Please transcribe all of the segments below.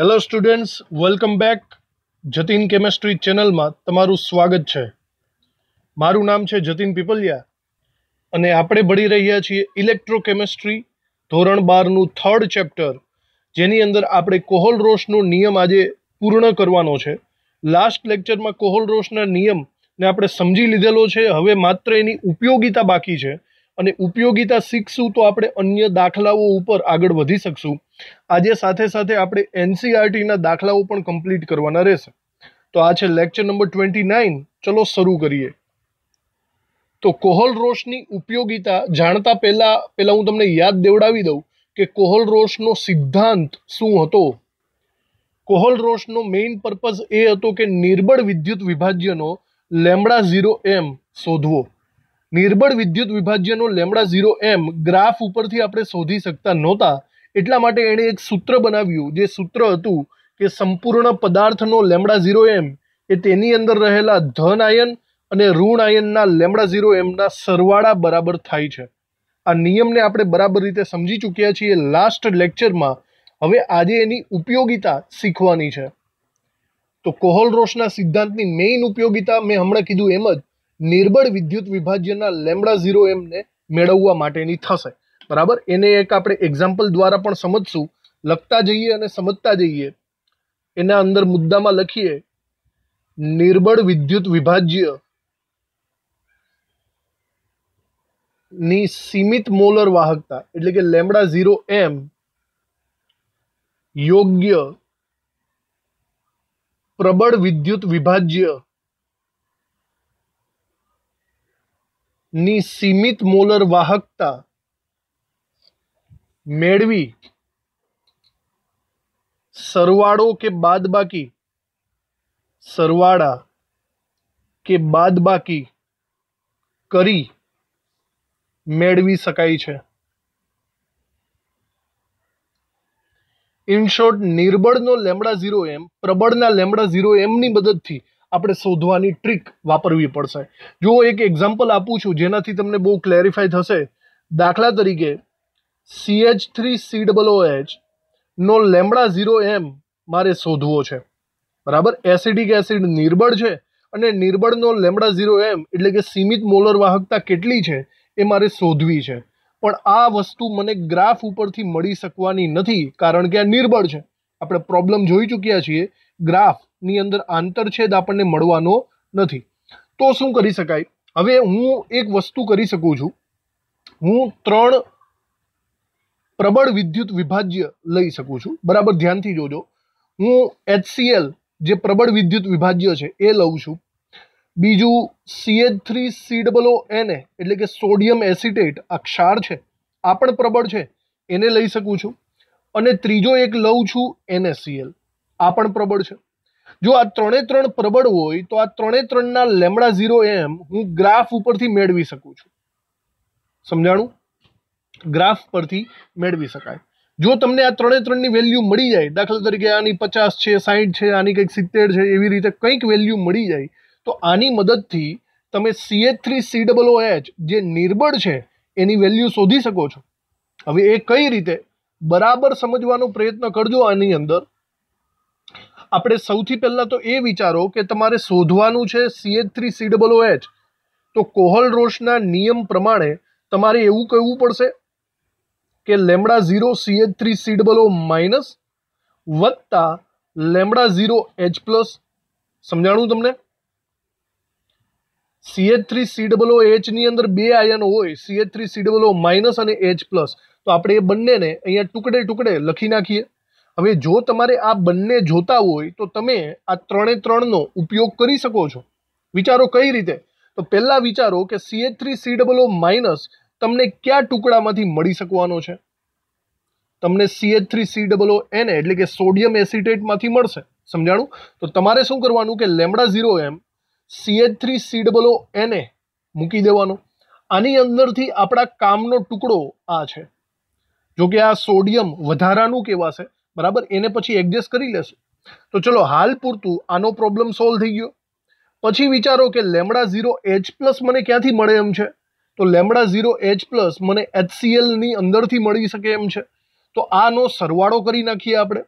hello students welcome back Jatin chemistry ચેનલમાં તમારું સ્વાગત છે મારું નામ છે જતીન પીપલિયા અને આપણે ભળી રહ્યા છીએ ઇલેક્ટ્રોકેમેસ્ટ્રી ધોરણ બારનું થર્ડ ચેપ્ટર જેની અંદર આપણે કોહલ રોષનો નિયમ આજે પૂર્ણ કરવાનો છે લાસ્ટ લેક્ચરમાં કોહલ રોષના નિયમને આપણે સમજી લીધેલો છે હવે માત્ર એની ઉપયોગિતા બાકી છે અને ઉપયોગીતા શીખશું તો આપણે અન્ય દાખલાઓ ઉપર આગળ વધી શકશું આજે સાથે સાથે આપણે એનસીઆરટીના દાખલાઓ પણ કમ્પ્લીટ કરવાના રહેશે તો આ છે લેક્ચર નંબર ટ્વેન્ટી નાઇન ચલો શરૂ કરીએ તો કોહલ રોષની ઉપયોગિતા જાણતા પહેલાં પહેલાં હું તમને યાદ દેવડાવી દઉં કે કોહલ રોષનો સિદ્ધાંત શું હતો કોહલ રોષનો મેઇન પર્પઝ એ હતો કે નિર્બળ વિદ્યુત વિભાજ્યનો લેમડા ઝીરો એમ શોધવો નિર્બળ વિદ્યુત વિભાજ્યનો લેમડા ઝીરો એમ ગ્રાફ ઉપરથી આપણે શોધી શકતા નહોતા એટલા માટે એણે એક સૂત્ર બનાવ્યું જે સૂત્ર હતું કે સંપૂર્ણ પદાર્થનો લેમડા ઝીરો એમ એ તેની અંદર રહેલા ધન આયન અને ઋણ આયનના લેમડા ઝીરો એમના સરવાળા બરાબર થાય છે આ નિયમને આપણે બરાબર રીતે સમજી ચૂક્યા છીએ લાસ્ટ લેક્ચરમાં હવે આજે એની ઉપયોગિતા શીખવાની છે તો કોહલ રોશના સિદ્ધાંતની મેઇન ઉપયોગિતા મેં હમણાં કીધું એમ જ નિર્બળ વિદ્યુત વિભાજ્યના લેમડા ઝીરો એમને મેળવવા માટેની થશે બરાબર એને એક આપણે એક્ઝામ્પલ દ્વારા પણ સમજશું લખતા જઈએ અને સમજતા જઈએ એના અંદર મુદ્દામાં લખીએ નિર્બળ વિદ્યુત વિભાજ્ય ની સીમિત મોલર વાહકતા એટલે કે લેમડા ઝીરો એમ યોગ્ય પ્રબળ વિદ્યુત વિભાજ્ય ની સીમિત મોલર વાહકતા મેળવી સરવાળો કે બાદબાકી સરવાળા કે બાદબાકી કરી મેળવી શકાય છે ઇન શોર્ટ નિર્બળનો લેમડા ઝીરો એમ પ્રબળના લેમડા ઝીરો એમની મદદથી આપણે શોધવાની ટ્રીક વાપરવી પડશે જો એક એક્ઝામ્પલ આપું છું જેનાથી તમને બહુ ક્લેરિફાય થશે દાખલા તરીકે CH three C double H નો લેમડા ઝીરો એમ મારે શોધવો છે બરાબર એસિડિક એસિડ નિર્બળ છે અને નિર્બળનો લેમડા ઝીરો એમ એટલે કે સીમિત મોલર વાહકતા કેટલી છે એ મારે શોધવી છે પણ આ વસ્તુ મને ગ્રાફ ઉપરથી મળી શકવાની નથી કારણ કે આ નિર્બળ છે આપણે પ્રોબ્લેમ જોઈ ચૂક્યા છીએ ગ્રાફ ની અંદર આંતરછેદ આપણને મળવાનો નથી તો શું કરી શકાય હવે હું એક વસ્તુ કરી શકું છું હું ત્રણ પ્રબળ વિદ્યુત વિભાજ્ય લઈ શકું છું બરાબર ધ્યાનથી જોજો હું એચસીએલ જે પ્રબળ વિદ્યુત વિભાજ્ય છે એ લઉં છું બીજું સીએચ થ્રી સી ડબલ એને એટલે કે સોડિયમ એસિટેટ આ ક્ષાર છે આ પણ પ્રબળ છે એને લઈ શકું છું અને ત્રીજો એક લઉં છું એનએસસીએલ આ પણ પ્રબળ છે જો આ ત્રણે ત્રણ પ્રબળ હોય તો આ ત્રણે ત્રણના લેમડા ઝીરો એમ હું ગ્રાફ ઉપરથી મેળવી શકું છું સમજાણું ગ્રાફ પરથી મેળવી શકાય જો તમને આ ત્રણે ત્રણની વેલ્યુ મળી જાય દાખલા તરીકે આની પચાસ છે સાહીઠ છે આની કંઈક સિત્તેર છે એવી રીતે કંઈક વેલ્યુ મળી જાય તો આની મદદથી તમે CH three C double H જે નિર્બળ છે એની વેલ્યુ શોધી શકો છો હવે એ કઈ રીતે બરાબર સમજવાનો પ્રયત્ન કરજો આની અંદર આપણે સૌથી પહેલાં તો એ વિચારો કે તમારે શોધવાનું છે CH three C double H તો કોહલ રોશના નિયમ પ્રમાણે તમારે એવું કહેવું પડશે કે lambda zero CH three C double O minus વત્તા લેમડા ઝીરો એચ પ્લસ સમજાણું તમને સીએચ થ્રી સી ડબલો એચની અંદર બે આયન હોય CH three C double minus અને એચ પ્લસ તો આપણે એ બંનેને અહીંયા ટુકડે ટુકડે લખી નાખીએ હવે જો તમારે આ બંને જોતા હોય તો તમે આ ત્રણે ત્રણનો ઉપયોગ કરી શકો છો વિચારો કઈ રીતે તો પહેલાં વિચારો કે CH three C double O minus તમને કયા ટુકડામાંથી મળી શકવાનો છે તમને CH three C double O એને એટલે કે સોડિયમ એસિટેટમાંથી મળશે સમજાણું તો તમારે શું કરવાનું કે lambda zero M CH three C double O એને મૂકી દેવાનો આની અંદરથી આપણા કામનો ટુકડો આ છે જો કે આ સોડિયમ વધારાનું કહેવાશે બરાબર એને પછી એડજસ્ટ કરી લેશે તો ચલો હાલ પૂરતું આનો પ્રોબ્લેમ સોલ્વ થઈ ગયો પછી વિચારો કે લેમડા ઝીરો એચ પ્લસ મને ક્યાંથી મળે એમ છે તો લેમડા ઝીરો એચ પ્લસ મને એચસીએલની અંદરથી મળી શકે એમ છે તો આનો સરવાળો કરી નાખીએ આપણે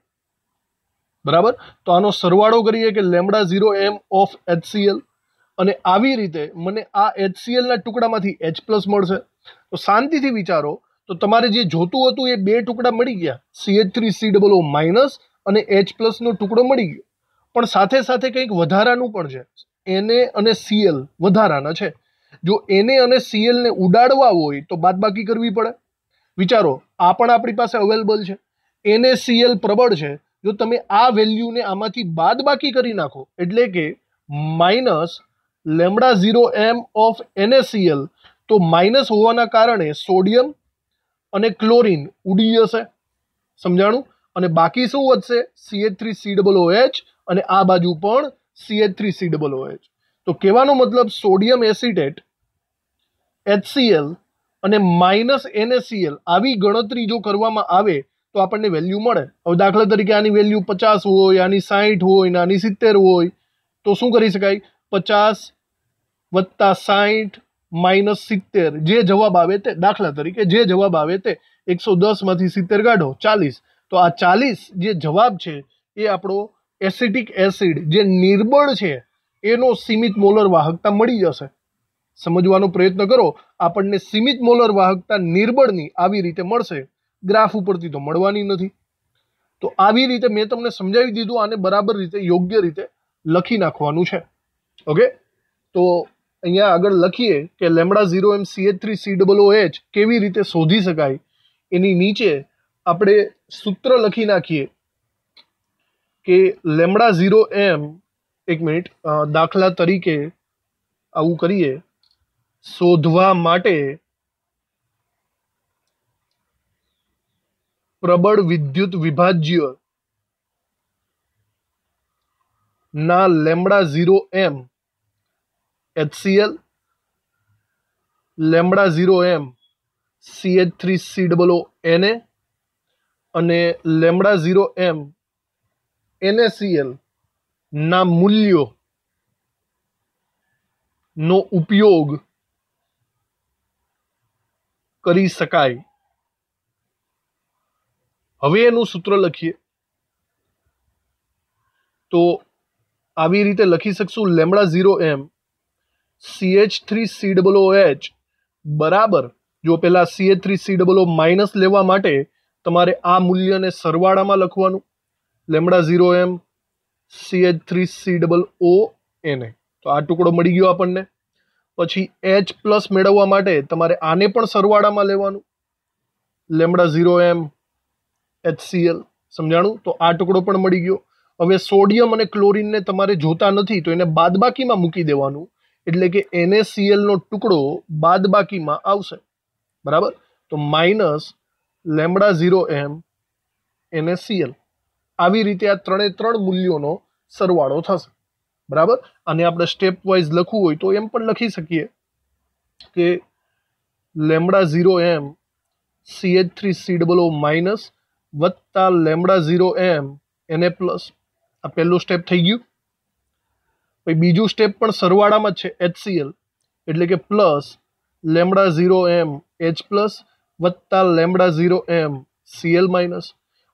બરાબર તો આનો સરવાળો કરીએ કે lambda zero M of HCl અને આવી રીતે મને આ એચસીએલના ટુકડામાંથી એચ પ્લસ મળશે તો શાંતિથી વિચારો તો તમારે જે જોતું હતું એ બે ટુકડા મળી ગયા CH three C double O minus અને એચ પ્લસનો ટુકડો મળી ગયો પણ સાથે સાથે કંઈક વધારાનું પણ છે એને અને સીએલ વધારાના છે જો એને અને સીએલને ઉડાડવા હોય તો બાદબાકી કરવી પડે વિચારો આ પણ આપણી પાસે અવેલેબલ છે એને સીએલ પ્રબળ છે જો તમે આ વેલ્યુને આમાંથી બાદબાકી કરી નાખો એટલે કે minus lambda zero M of NaCl તો માઇનસ હોવાના કારણે સોડિયમ અને ક્લોરિન ઉડી જશે સમજાણું અને બાકી શું વધશે CH three C double OH અને આ બાજુ પણ CH three C double OH તો કહેવાનો મતલબ સોડિયમ એસિટેટ એચસીએલ અને માઇનસ એનએસીએલ આવી ગણતરી જો કરવામાં આવે તો આપણને વેલ્યુ મળે હવે દાખલા તરીકે આની વેલ્યુ પચાસ હોય આની સાહીઠ હોય ને આની સિત્તેર હોય તો શું કરી શકાય પચાસ વત્તા સાહીઠ માઇનસ સિત્તેર જે જવાબ આવે તે દાખલા તરીકે જે જવાબ આવે તે એકસો દસમાંથી સિત્તેર કાઢો ચાલીસ તો આ ચાલીસ જે જવાબ છે એ આપણો એસિટિક એસિડ જે નિર્બળ છે એનો સીમિત મોલર વાહકતા મળી જશે સમજવાનો પ્રયત્ન કરો આપણને સીમિત મોલર વાહકતા નિર્બળની આવી રીતે મળશે ગ્રાફ ઉપરથી તો મળવાની નથી તો આવી રીતે મેં તમને સમજાવી દીધું આને બરાબર રીતે યોગ્ય રીતે લખી નાખવાનું છે ઓકે તો અહીંયા આગળ લખીએ કે lambda zero M C H three C double O H કેવી રીતે શોધી શકાય એની નીચે આપણે સૂત્ર લખી નાખીએ કે લેમડા ઝીરો એમ એક મિનિટ દાખલા તરીકે આવું કરીએ શોધવા માટે પ્રબળ વિદ્યુત વિભાજ્ય ના lambda zero M HCl lambda zero M C H three C double O એ અને લેમડા ઝીરો એમ એનએસીએલ ના મૂલ્યો નો ઉપયોગ કરી શકાય હવે એનું સૂત્ર લખીએ તો આવી રીતે લખી શકશું lambda zero M CH three C double H બરાબર જો પહેલાં CH three C double O minus લેવા માટે તમારે આ મૂલ્યને સરવાળામાં લખવાનું lambda zero M C H three C double O એને તો આ ટુકડો મળી ગયો આપણને પછી એચ પ્લસ મેળવવા માટે તમારે આને પણ સરવાળામાં લેવાનું lambda zero M H C L સમજાણું તો આ ટુકડો પણ મળી ગયો હવે સોડિયમ અને ક્લોરિનને તમારે જોતા નથી તો એને બાદબાકીમાં મૂકી દેવાનું એટલે કે એનએસીએલનો ટુકડો બાદ બાકીમાં આવશે બરાબર તો minus lambda zero M NaCl આવી રીતે આ ત્રણે ત્રણ મૂલ્યોનો સરવાળો થશે બરાબર અને આપણે સ્ટેપ વાઇઝ લખવું હોય તો એમ પણ લખી શકીએ કે lambda zero M CH three C double O minus વત્તા લેમડા ઝીરો એમ એને પ્લસ આ પહેલું સ્ટેપ થઈ ગયું પછી બીજું સ્ટેપ પણ સરવાળામાં જ છે એચસીએલ એટલે કે plus lambda zero M H plus વત્તા lambda zero M CL minus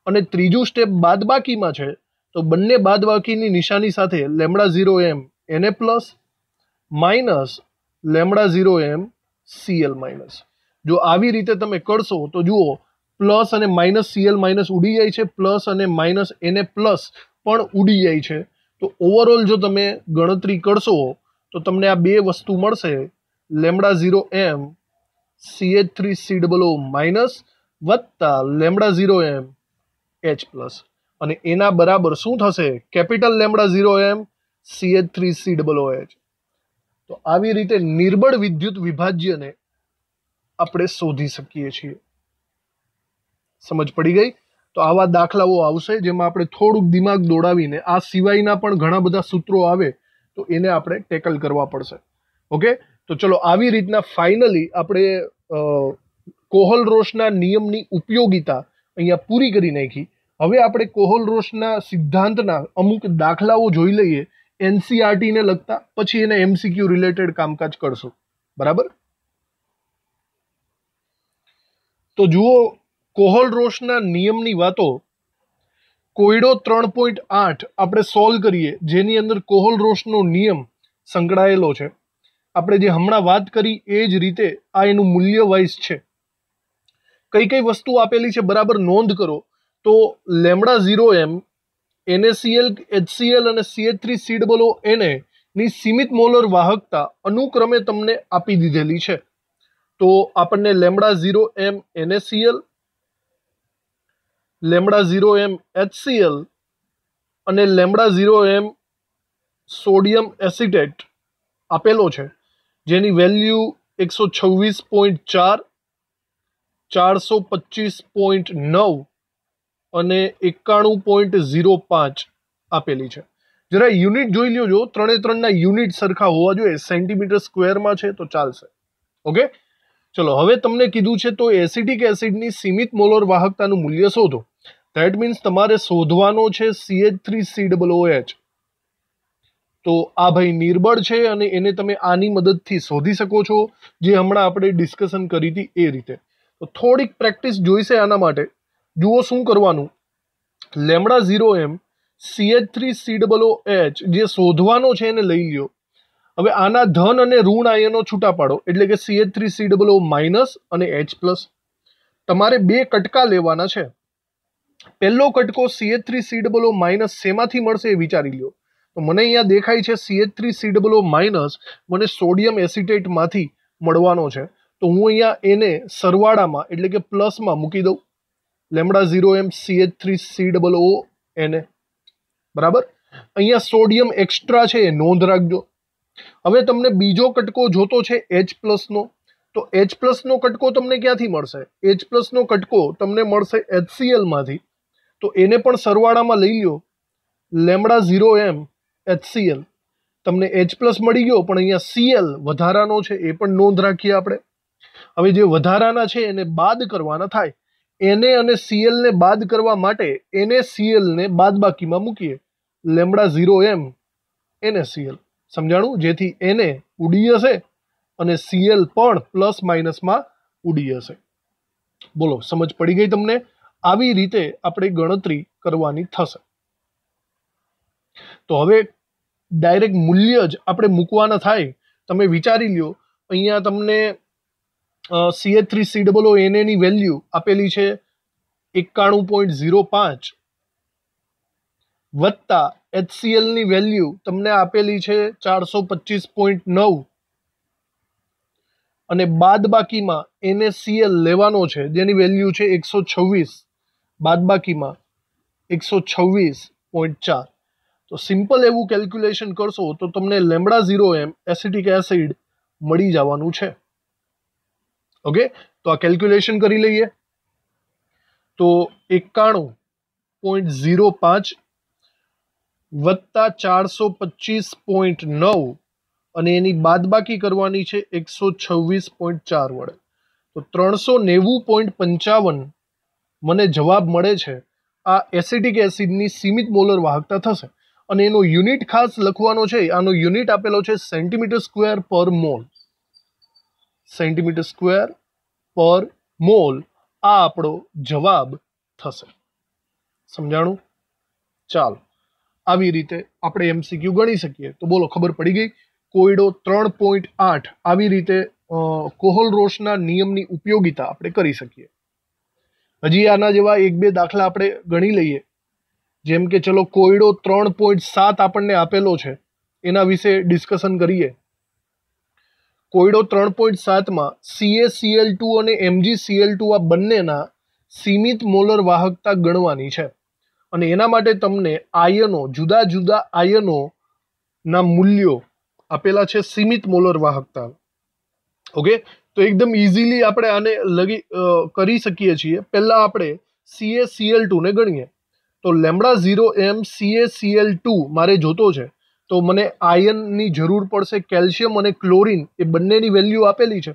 અને ત્રીજું સ્ટેપ બાદબાકીમાં છે તો બંને બાદબાકીની નિશાની સાથે લેમડા ઝીરો એમ એને plus minus lambda zero M CL minus જો આવી રીતે તમે કરશો તો જુઓ પ્લસ અને માઇનસ સીએલ માઇનસ ઉડી જાય છે પ્લસ અને માઇનસ એને પ્લસ પણ ઉડી જાય છે તો ઓવરઓલ જો તમે ગણતરી કરશો તો તમને આ બે વસ્તુ મળશે lambda zero M CH three C double O minus વત્તા lambda zero M H plus અને એના બરાબર શું થશે capital lambda zero M CH three C double O H તો આવી રીતે નિર્બળ વિદ્યુત વિભાજ્યને આપણે શોધી શકીએ છીએ સમજ પડી ગઈ તો આવા દાખલાઓ આવશે જેમાં આપણે થોડુંક દિમાગ દોડાવીને આ સિવાયના પણ ઘણા બધા સૂત્રો આવે તો એને આપણે ટેકલ કરવા પડશે ઓકે તો ચલો આવી રીતના ફાઇનલી આપણે કોહલ રોષના નિયમની ઉપયોગિતા અહીંયા પૂરી કરી નાખી હવે આપણે કોહલ રોષના સિદ્ધાંતના અમુક દાખલાઓ જોઈ લઈએ એનસીઆરટીને લગતા પછી એને એમસીક્યુ રિલેટેડ કામકાજ કરશું બરાબર તો જુઓ કોહલ રોશના નિયમની વાતો કોયડો ત્રણ પોઈન્ટ આઠ આપણે સોલ્વ કરીએ જેની અંદર કોહલ રોશનો નિયમ સંકળાયેલો છે આપણે જે હમણાં વાત કરી એ જ રીતે આ એનું મૂલ્ય વાઇઝ છે કઈ કઈ વસ્તુ આપેલી છે બરાબર નોંધ કરો તો lambda zero M NaCl HCl અને સીએચ થ્રી સીડબલો ડબલો એને ની સીમિત મોલર વાહકતા અનુક્રમે તમને આપી દીધેલી છે તો આપણને lambda zero M NaCl lambda zero M HCl અને lambda zero M sodium acetate આપેલો છે જેની વેલ્યુ એકસો છવ્વીસ પોઈન્ટ ચાર ચારસો પચીસ પોઈન્ટ નવ અને એકાણું પોઈન્ટ ઝીરો પાંચ આપેલી છે જરા યુનિટ જોઈ લ્યો જો ત્રણે ત્રણના યુનિટ સરખા હોવા જોઈએ સેન્ટીમીટર સ્ક્વેરમાં છે તો ચાલશે ઓકે ચલો હવે તમને કીધું છે તો એસિટિક એસિડની સીમિત મોલોર વાહકતાનું મૂલ્ય શોધો ધેટ મીન્સ તમારે શોધવાનો છે CH three C double H તો આ ભાઈ નિર્બળ છે અને એને તમે આની મદદથી શોધી શકો છો જે હમણાં આપણે ડિસ્કશન કરી હતી એ રીતે તો થોડીક પ્રેક્ટિસ જોઈશે આના માટે જુઓ શું કરવાનું lambda zero M CH three C double H જે શોધવાનો છે એને લઈ લ્યો હવે આના ધન અને ઋણ આયનો છૂટા પાડો એટલે કે CH three C double minus અને એચ પ્લસ તમારે બે કટકા લેવાના છે પહેલો કટકો CH three C double O minus શેમાંથી મળશે એ વિચારી લ્યો તો મને અહીંયા દેખાય છે CH three C double O minus મને સોડિયમ એસિટેટમાંથી મળવાનો છે તો હું અહીંયા એને સરવાળામાં એટલે કે પ્લસમાં મૂકી દઉં lambda zero M CH three C double O એને બરાબર અહીંયા સોડિયમ એક્સ્ટ્રા છે એ નોંધ રાખજો હવે તમને બીજો કટકો જોતો છે એચ પ્લસનો તો એચ પ્લસનો કટકો તમને ક્યાંથી મળશે એચ પ્લસનો કટકો તમને મળશે એચસીએલમાંથી તો એને પણ સરવાળામાં લઈ લો લેમડા ઝીરો એમ એચસીએલ તમને એચ પ્લસ મળી ગયો પણ અહીંયા સીએલ વધારાનો છે એ પણ નોંધ રાખીએ આપણે હવે જે વધારાના છે એને બાદ કરવાના થાય એને અને સીએલને બાદ કરવા માટે એને સીએલને બાદ બાકીમાં મૂકીએ લેમડા ઝીરો એમ એને સીએલ સમજાણું જેથી એને ઉડી હશે અને સીએલ પણ પ્લસ માઇનસમાં ઉડી હશે બોલો સમજ પડી ગઈ તમને આવી રીતે આપણે ગણતરી કરવાની થશે તો હવે ડાયરેક્ટ મૂલ્ય જ આપણે મૂકવાના થાય તમે વિચારી લ્યો અહીંયા તમને CA three C double N એની વેલ્યુ આપેલી છે એકાણું પોઈન્ટ ઝીરો પાંચ વત્તા એચસીએલની વેલ્યુ તમને આપેલી છે ચારસો પચીસ પોઈન્ટ નવ અને બાદ બાકીમાં એનએસીએલ લેવાનો છે જેની વેલ્યુ છે એકસો છવ્વીસ બાદબાકીમાં એકસો છવ્વીસ પોઈન્ટ ચાર તો સિમ્પલ એવું કેલ્ક્યુલેશન કરશો તો તમને lambda zero M acetic acid મળી જવાનું છે ઓકે તો આ કેલ્ક્યુલેશન કરી લઈએ તો એકાણું પોઈન્ટ ઝીરો પાંચ વત્તા ચારસો પચીસ પોઈન્ટ નવ અને એની બાદબાકી કરવાની છે એકસો છવ્વીસ પોઈન્ટ ચાર વડે તો ત્રણસો નેવું પોઈન્ટ પંચાવન મને જવાબ મળે છે આ એસિટિક એસિડની સીમિત મોલર વાહકતા થશે અને એનો યુનિટ ખાસ લખવાનો છે આનો યુનિટ આપેલો છે સેન્ટીમીટર સ્ક્વેર પર મોલ સેન્ટીમીટર સ્ક્વેર પર મોલ આ આપણો જવાબ થશે સમજાણું ચાલો આવી રીતે આપણે એમસીક્યુ ગણી શકીએ તો બોલો ખબર પડી ગઈ કોયડો ત્રણ પોઈન્ટ આઠ આવી રીતે કોહલ રોશના નિયમની ઉપયોગિતા આપણે કરી શકીએ હજી આના જેવા એક બે દાખલા આપણે ગણી લઈએ જેમ કે ચલો કોયડો ત્રણ પોઈન્ટ સાત આપણને આપેલો છે એના વિશે ડિસ્કશન કરીએ કોયડો ત્રણ પોઈન્ટ સાતમાં સીએસીએલ ટુ અને એમજી સીએલ ટુ આ બંનેના સીમિત મોલર વાહકતા ગણવાની છે અને એના માટે તમને આયનો જુદા જુદા આયનોના મૂલ્યો આપેલા છે સીમિત મોલર વાહકતા ઓકે તો એકદમ ઇઝીલી આપણે આને લગી કરી શકીએ છીએ પહેલાં આપણે સીએ સીએલ ટુને ગણીએ તો lambda zero M CA CL two મારે જોતો છે તો મને આયનની જરૂર પડશે કેલ્શિયમ અને ક્લોરિન એ બંનેની વેલ્યુ આપેલી છે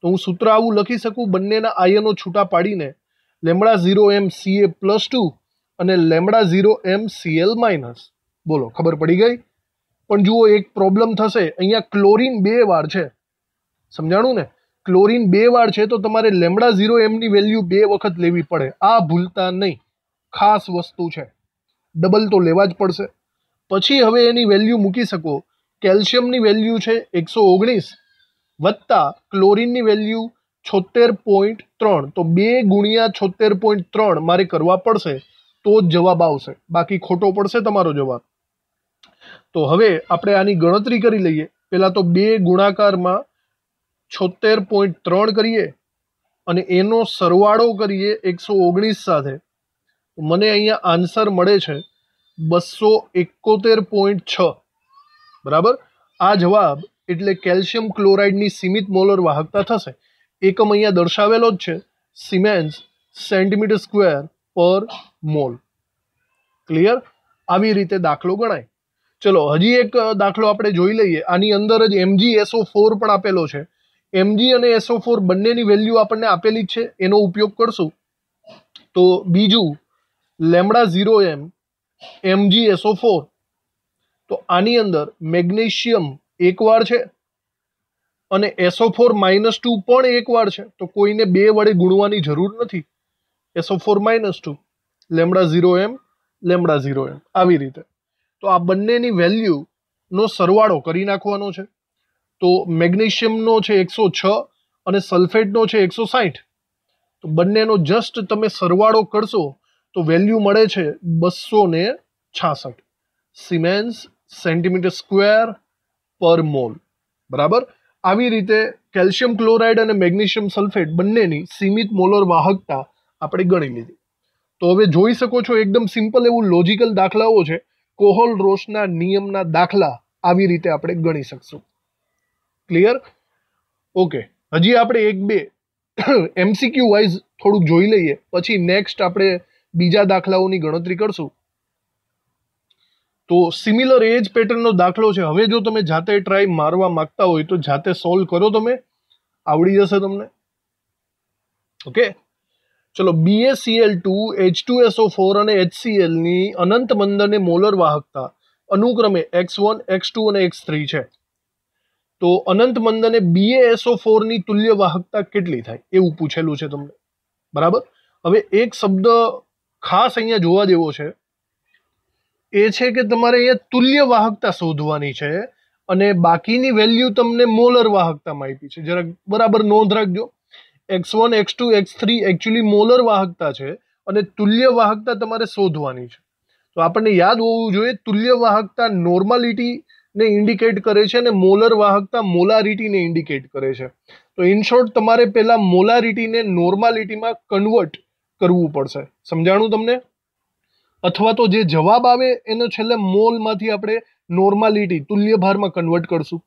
તો હું સૂત્ર આવું લખી શકું બંનેના આયનો છૂટા પાડીને lambda zero M CA plus two અને lambda zero M CL minus બોલો ખબર પડી ગઈ પણ જુઓ એક પ્રોબ્લેમ થશે અહીંયા ક્લોરિન બે વાર છે સમજાણું ને ક્લોરિન બે વાર છે તો તમારે લેમડા ઝીરો એમની વેલ્યુ બે વખત લેવી પડે આ ભૂલતા નહીં ખાસ વસ્તુ છે ડબલ તો લેવા જ પડશે પછી હવે એની વેલ્યુ મૂકી શકો કેલ્શિયમની વેલ્યુ છે એકસો ઓગણીસ વત્તા ક્લોરિનની વેલ્યુ છોતેર પોઈન્ટ ત્રણ તો બે ગુણ્યા છોતેર પોઈન્ટ ત્રણ મારે કરવા પડશે તો જ જવાબ આવશે બાકી ખોટો પડશે તમારો જવાબ તો હવે આપણે આની ગણતરી કરી લઈએ પહેલાં તો બે ગુણાકારમાં છોતેર પોઈન્ટ ત્રણ કરીએ અને એનો સરવાળો કરીએ એકસો ઓગણીસ સાથે મને અહીંયા આન્સર મળે છે બસો એકોતેર પોઈન્ટ છ બરાબર આ જવાબ એટલે કેલ્શિયમ ક્લોરાઇડની સીમિત મોલર વાહકતા થશે એકમ અહીંયા દર્શાવેલો જ છે સિમેન્સ સેન્ટીમીટર સ્ક્વેર પર મોલ ક્લિયર આવી રીતે દાખલો ગણાય ચલો હજી એક દાખલો આપણે જોઈ લઈએ આની અંદર જ એમજીએસઓ ફોર પણ આપેલો છે એમજી અને એસઓ ફોર બંનેની વેલ્યુ આપણને આપેલી છે એનો ઉપયોગ કરશું તો બીજું lambda zero M MG SO four તો આની અંદર મેગ્નેશિયમ એકવાર છે અને એસો ફોર માઇનસ ટુ પણ એકવાર છે તો કોઈને બે વડે ગુણવાની જરૂર નથી SO four minus two lambda zero M lambda zero M આવી રીતે તો આ બંનેની વેલ્યુનો સરવાળો કરી નાખવાનો છે તો મેગ્નેશિયમનો છે એકસો છ અને સલ્ફેટનો છે એકસો સાઠ તો બંનેનો જસ્ટ તમે સરવાળો કરશો તો વેલ્યુ મળે છે બસો ને છાસઠ સિમેન્સ સેન્ટીમીટર સ્ક્વેર પર મોલ બરાબર આવી રીતે કેલ્શિયમ ક્લોરાઇડ અને મેગ્નેશિયમ સલ્ફેટ બંનેની સીમિત મોલર વાહકતા આપણે ગણી લીધી તો હવે જોઈ શકો છો એકદમ સિમ્પલ એવું લોજિકલ દાખલાઓ છે કોહોલ રોશના નિયમના દાખલા આવી રીતે આપણે ગણી શકશું ક્લિયર ઓકે હજી આપણે એક બે એમસીક્યુ વાઇઝ થોડુંક જોઈ લઈએ પછી નેક્સ્ટ આપણે બીજા દાખલાઓની ગણતરી કરશું તો સિમિલર એજ પેટર્નનો દાખલો છે હવે જો તમે જાતે ટ્રાય મારવા માંગતા હોય તો જાતે સોલ્વ કરો તમે આવડી જશે તમને ઓકે ચલો BSCL two H two SO four અને એચસીએલની અનંત મંદરને મોલર વાહકતા અનુક્રમે એક્સ વન એક્સ ટુ અને એક્સ થ્રી છે તો અનંત મંદને બીએએસઓ ફોરની તુલ્ય વાહકતા કેટલી થાય એવું પૂછેલું છે તમને બરાબર હવે એક શબ્દ ખાસ અહીંયા જોવા જેવો છે એ છે કે તમારે અહીંયા તુલ્ય વાહકતા શોધવાની છે અને બાકીની વેલ્યુ તમને મોલર વાહકતામાં આપી છે જરાક બરાબર નોંધ રાખજો X one X two X three actually molar વાહકતા છે અને તુલ્ય વાહકતા તમારે શોધવાની છે તો આપણને યાદ હોવું જોઈએ તુલ્ય વાહકતા નોર્માલિટી ને ઇન્ડિકેટ કરે છે અને મોલર વાહકતા મોલારિટીને ઇન્ડિકેટ કરે છે તો ઇન શોર્ટ તમારે પહેલા મોલારિટીને નોર્માલિટીમાં કન્વર્ટ કરવું પડશે સમજાણું તમને અથવા તો જે જવાબ આવે એનો છેલ્લે મોલમાંથી આપણે નોર્માલિટી તુલ્ય ભારમાં કન્વર્ટ કરશું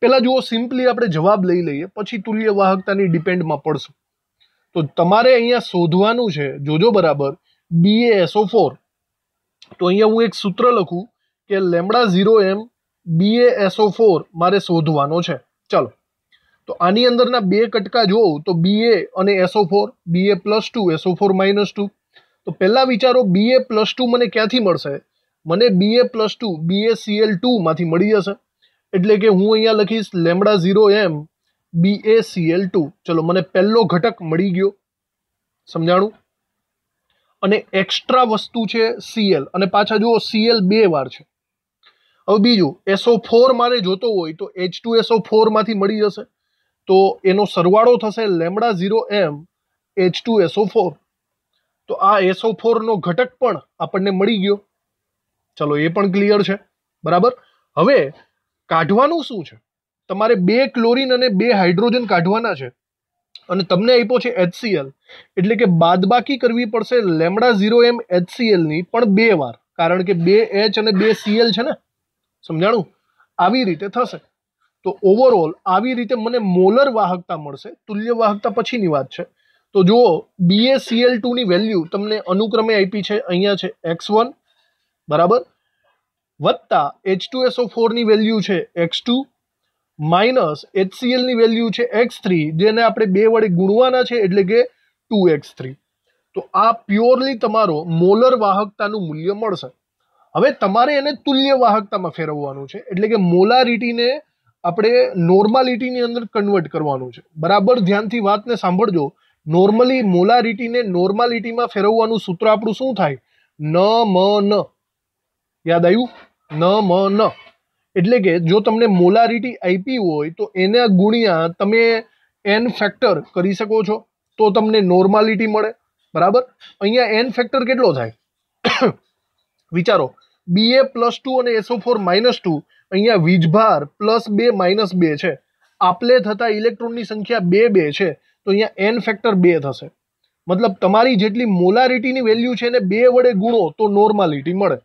પહેલાં જુઓ સિમ્પલી આપણે જવાબ લઈ લઈએ પછી તુલ્ય વાહકતાની ડિપેન્ડમાં પડશું તો તમારે અહીંયા શોધવાનું છે જોજો બરાબર બી બીએસઓ ફોર તો અહીંયા હું એક સૂત્ર લખું કે lambda zero M BASO four મારે શોધવાનો છે ચાલો તો આની અંદરના બે કટકા જોઉં તો બીએ અને SO four BA plus two SO four minus two તો પહેલાં વિચારો બીએ પ્લસ ટુ મને ક્યાંથી મળશે મને BA plus two BA CL ટુમાંથી મળી જશે એટલે કે હું અહીંયા લખીશ lambda zero M BA CL two ચલો મને પહેલો ઘટક મળી ગયો સમજાણું અને એક્સ્ટ્રા વસ્તુ છે સીએલ અને પાછા જુઓ સીએલ બે વાર છે હવે બીજું એસઓ ફોર મારે જોતો હોય તો એચ ટુ એસઓ ફોરમાંથી મળી જશે તો એનો સરવાળો થશે lambda zero M H two SO four તો આ એસઓ ફોરનો ઘટક પણ આપણને મળી ગયો ચલો એ પણ ક્લિયર છે બરાબર હવે કાઢવાનું શું છે તમારે બે ક્લોરિન અને બે હાઇડ્રોજન કાઢવાના છે અને તમને આપ્યો છે એચસીએલ એટલે કે બાદબાકી કરવી પડશે લેમડા ઝીરો એમ એચસીએલની પણ બે વાર કારણ કે બે એચ અને બે સીએલ છે ને સમજાણું આવી રીતે થશે તો ઓવરઓલ આવી રીતે મને મોલર વાહકતા મળશે તુલ્ય વાહકતા પછીની વાત છે તો જુઓ બીએસીએલ ટુની વેલ્યુ તમને અનુક્રમે આપી છે અહીંયા છે એક્સ વન બરાબર વત્તા એચ ટુ એસઓ ફોરની વેલ્યુ છે એક્સ ટુ માઇનસ એચસીએલની વેલ્યુ છે એક્સ થ્રી જેને આપણે બે વડે ગુણવાના છે એટલે કે ટુ એક્સ થ્રી તો આ પ્યોરલી તમારો મોલર વાહકતાનું મૂલ્ય મળશે હવે તમારે એને તુલ્ય વાહકતામાં ફેરવવાનું છે એટલે કે મોલારિટીને આપણે નોર્માલિટીની અંદર કન્વર્ટ કરવાનું છે બરાબર ધ્યાનથી વાતને સાંભળજો નોર્મલી મોલારિટીને નોર્માલિટીમાં ફેરવવાનું સૂત્ર આપણું શું થાય ન મ ન યાદ આવ્યું ન મ ન એટલે કે જો તમને મોલારિટી આપી હોય તો એના ગુણ્યા તમે એન ફેક્ટર કરી શકો છો તો તમને નોર્માલિટી મળે બરાબર અહીંયા એન ફેક્ટર કેટલો થાય વિચારો બીએ પ્લસ ટુ અને એસઓ ફોર માઇનસ ટુ અહીંયા વીજભાર પ્લસ બે માઇનસ બે છે આપલે થતા ઇલેક્ટ્રોનની સંખ્યા બે બે છે તો અહીંયા એન ફેક્ટર બે થશે મતલબ તમારી જેટલી મોલારિટીની વેલ્યુ છે એને બે વડે ગુણો તો નોર્માલિટી મળે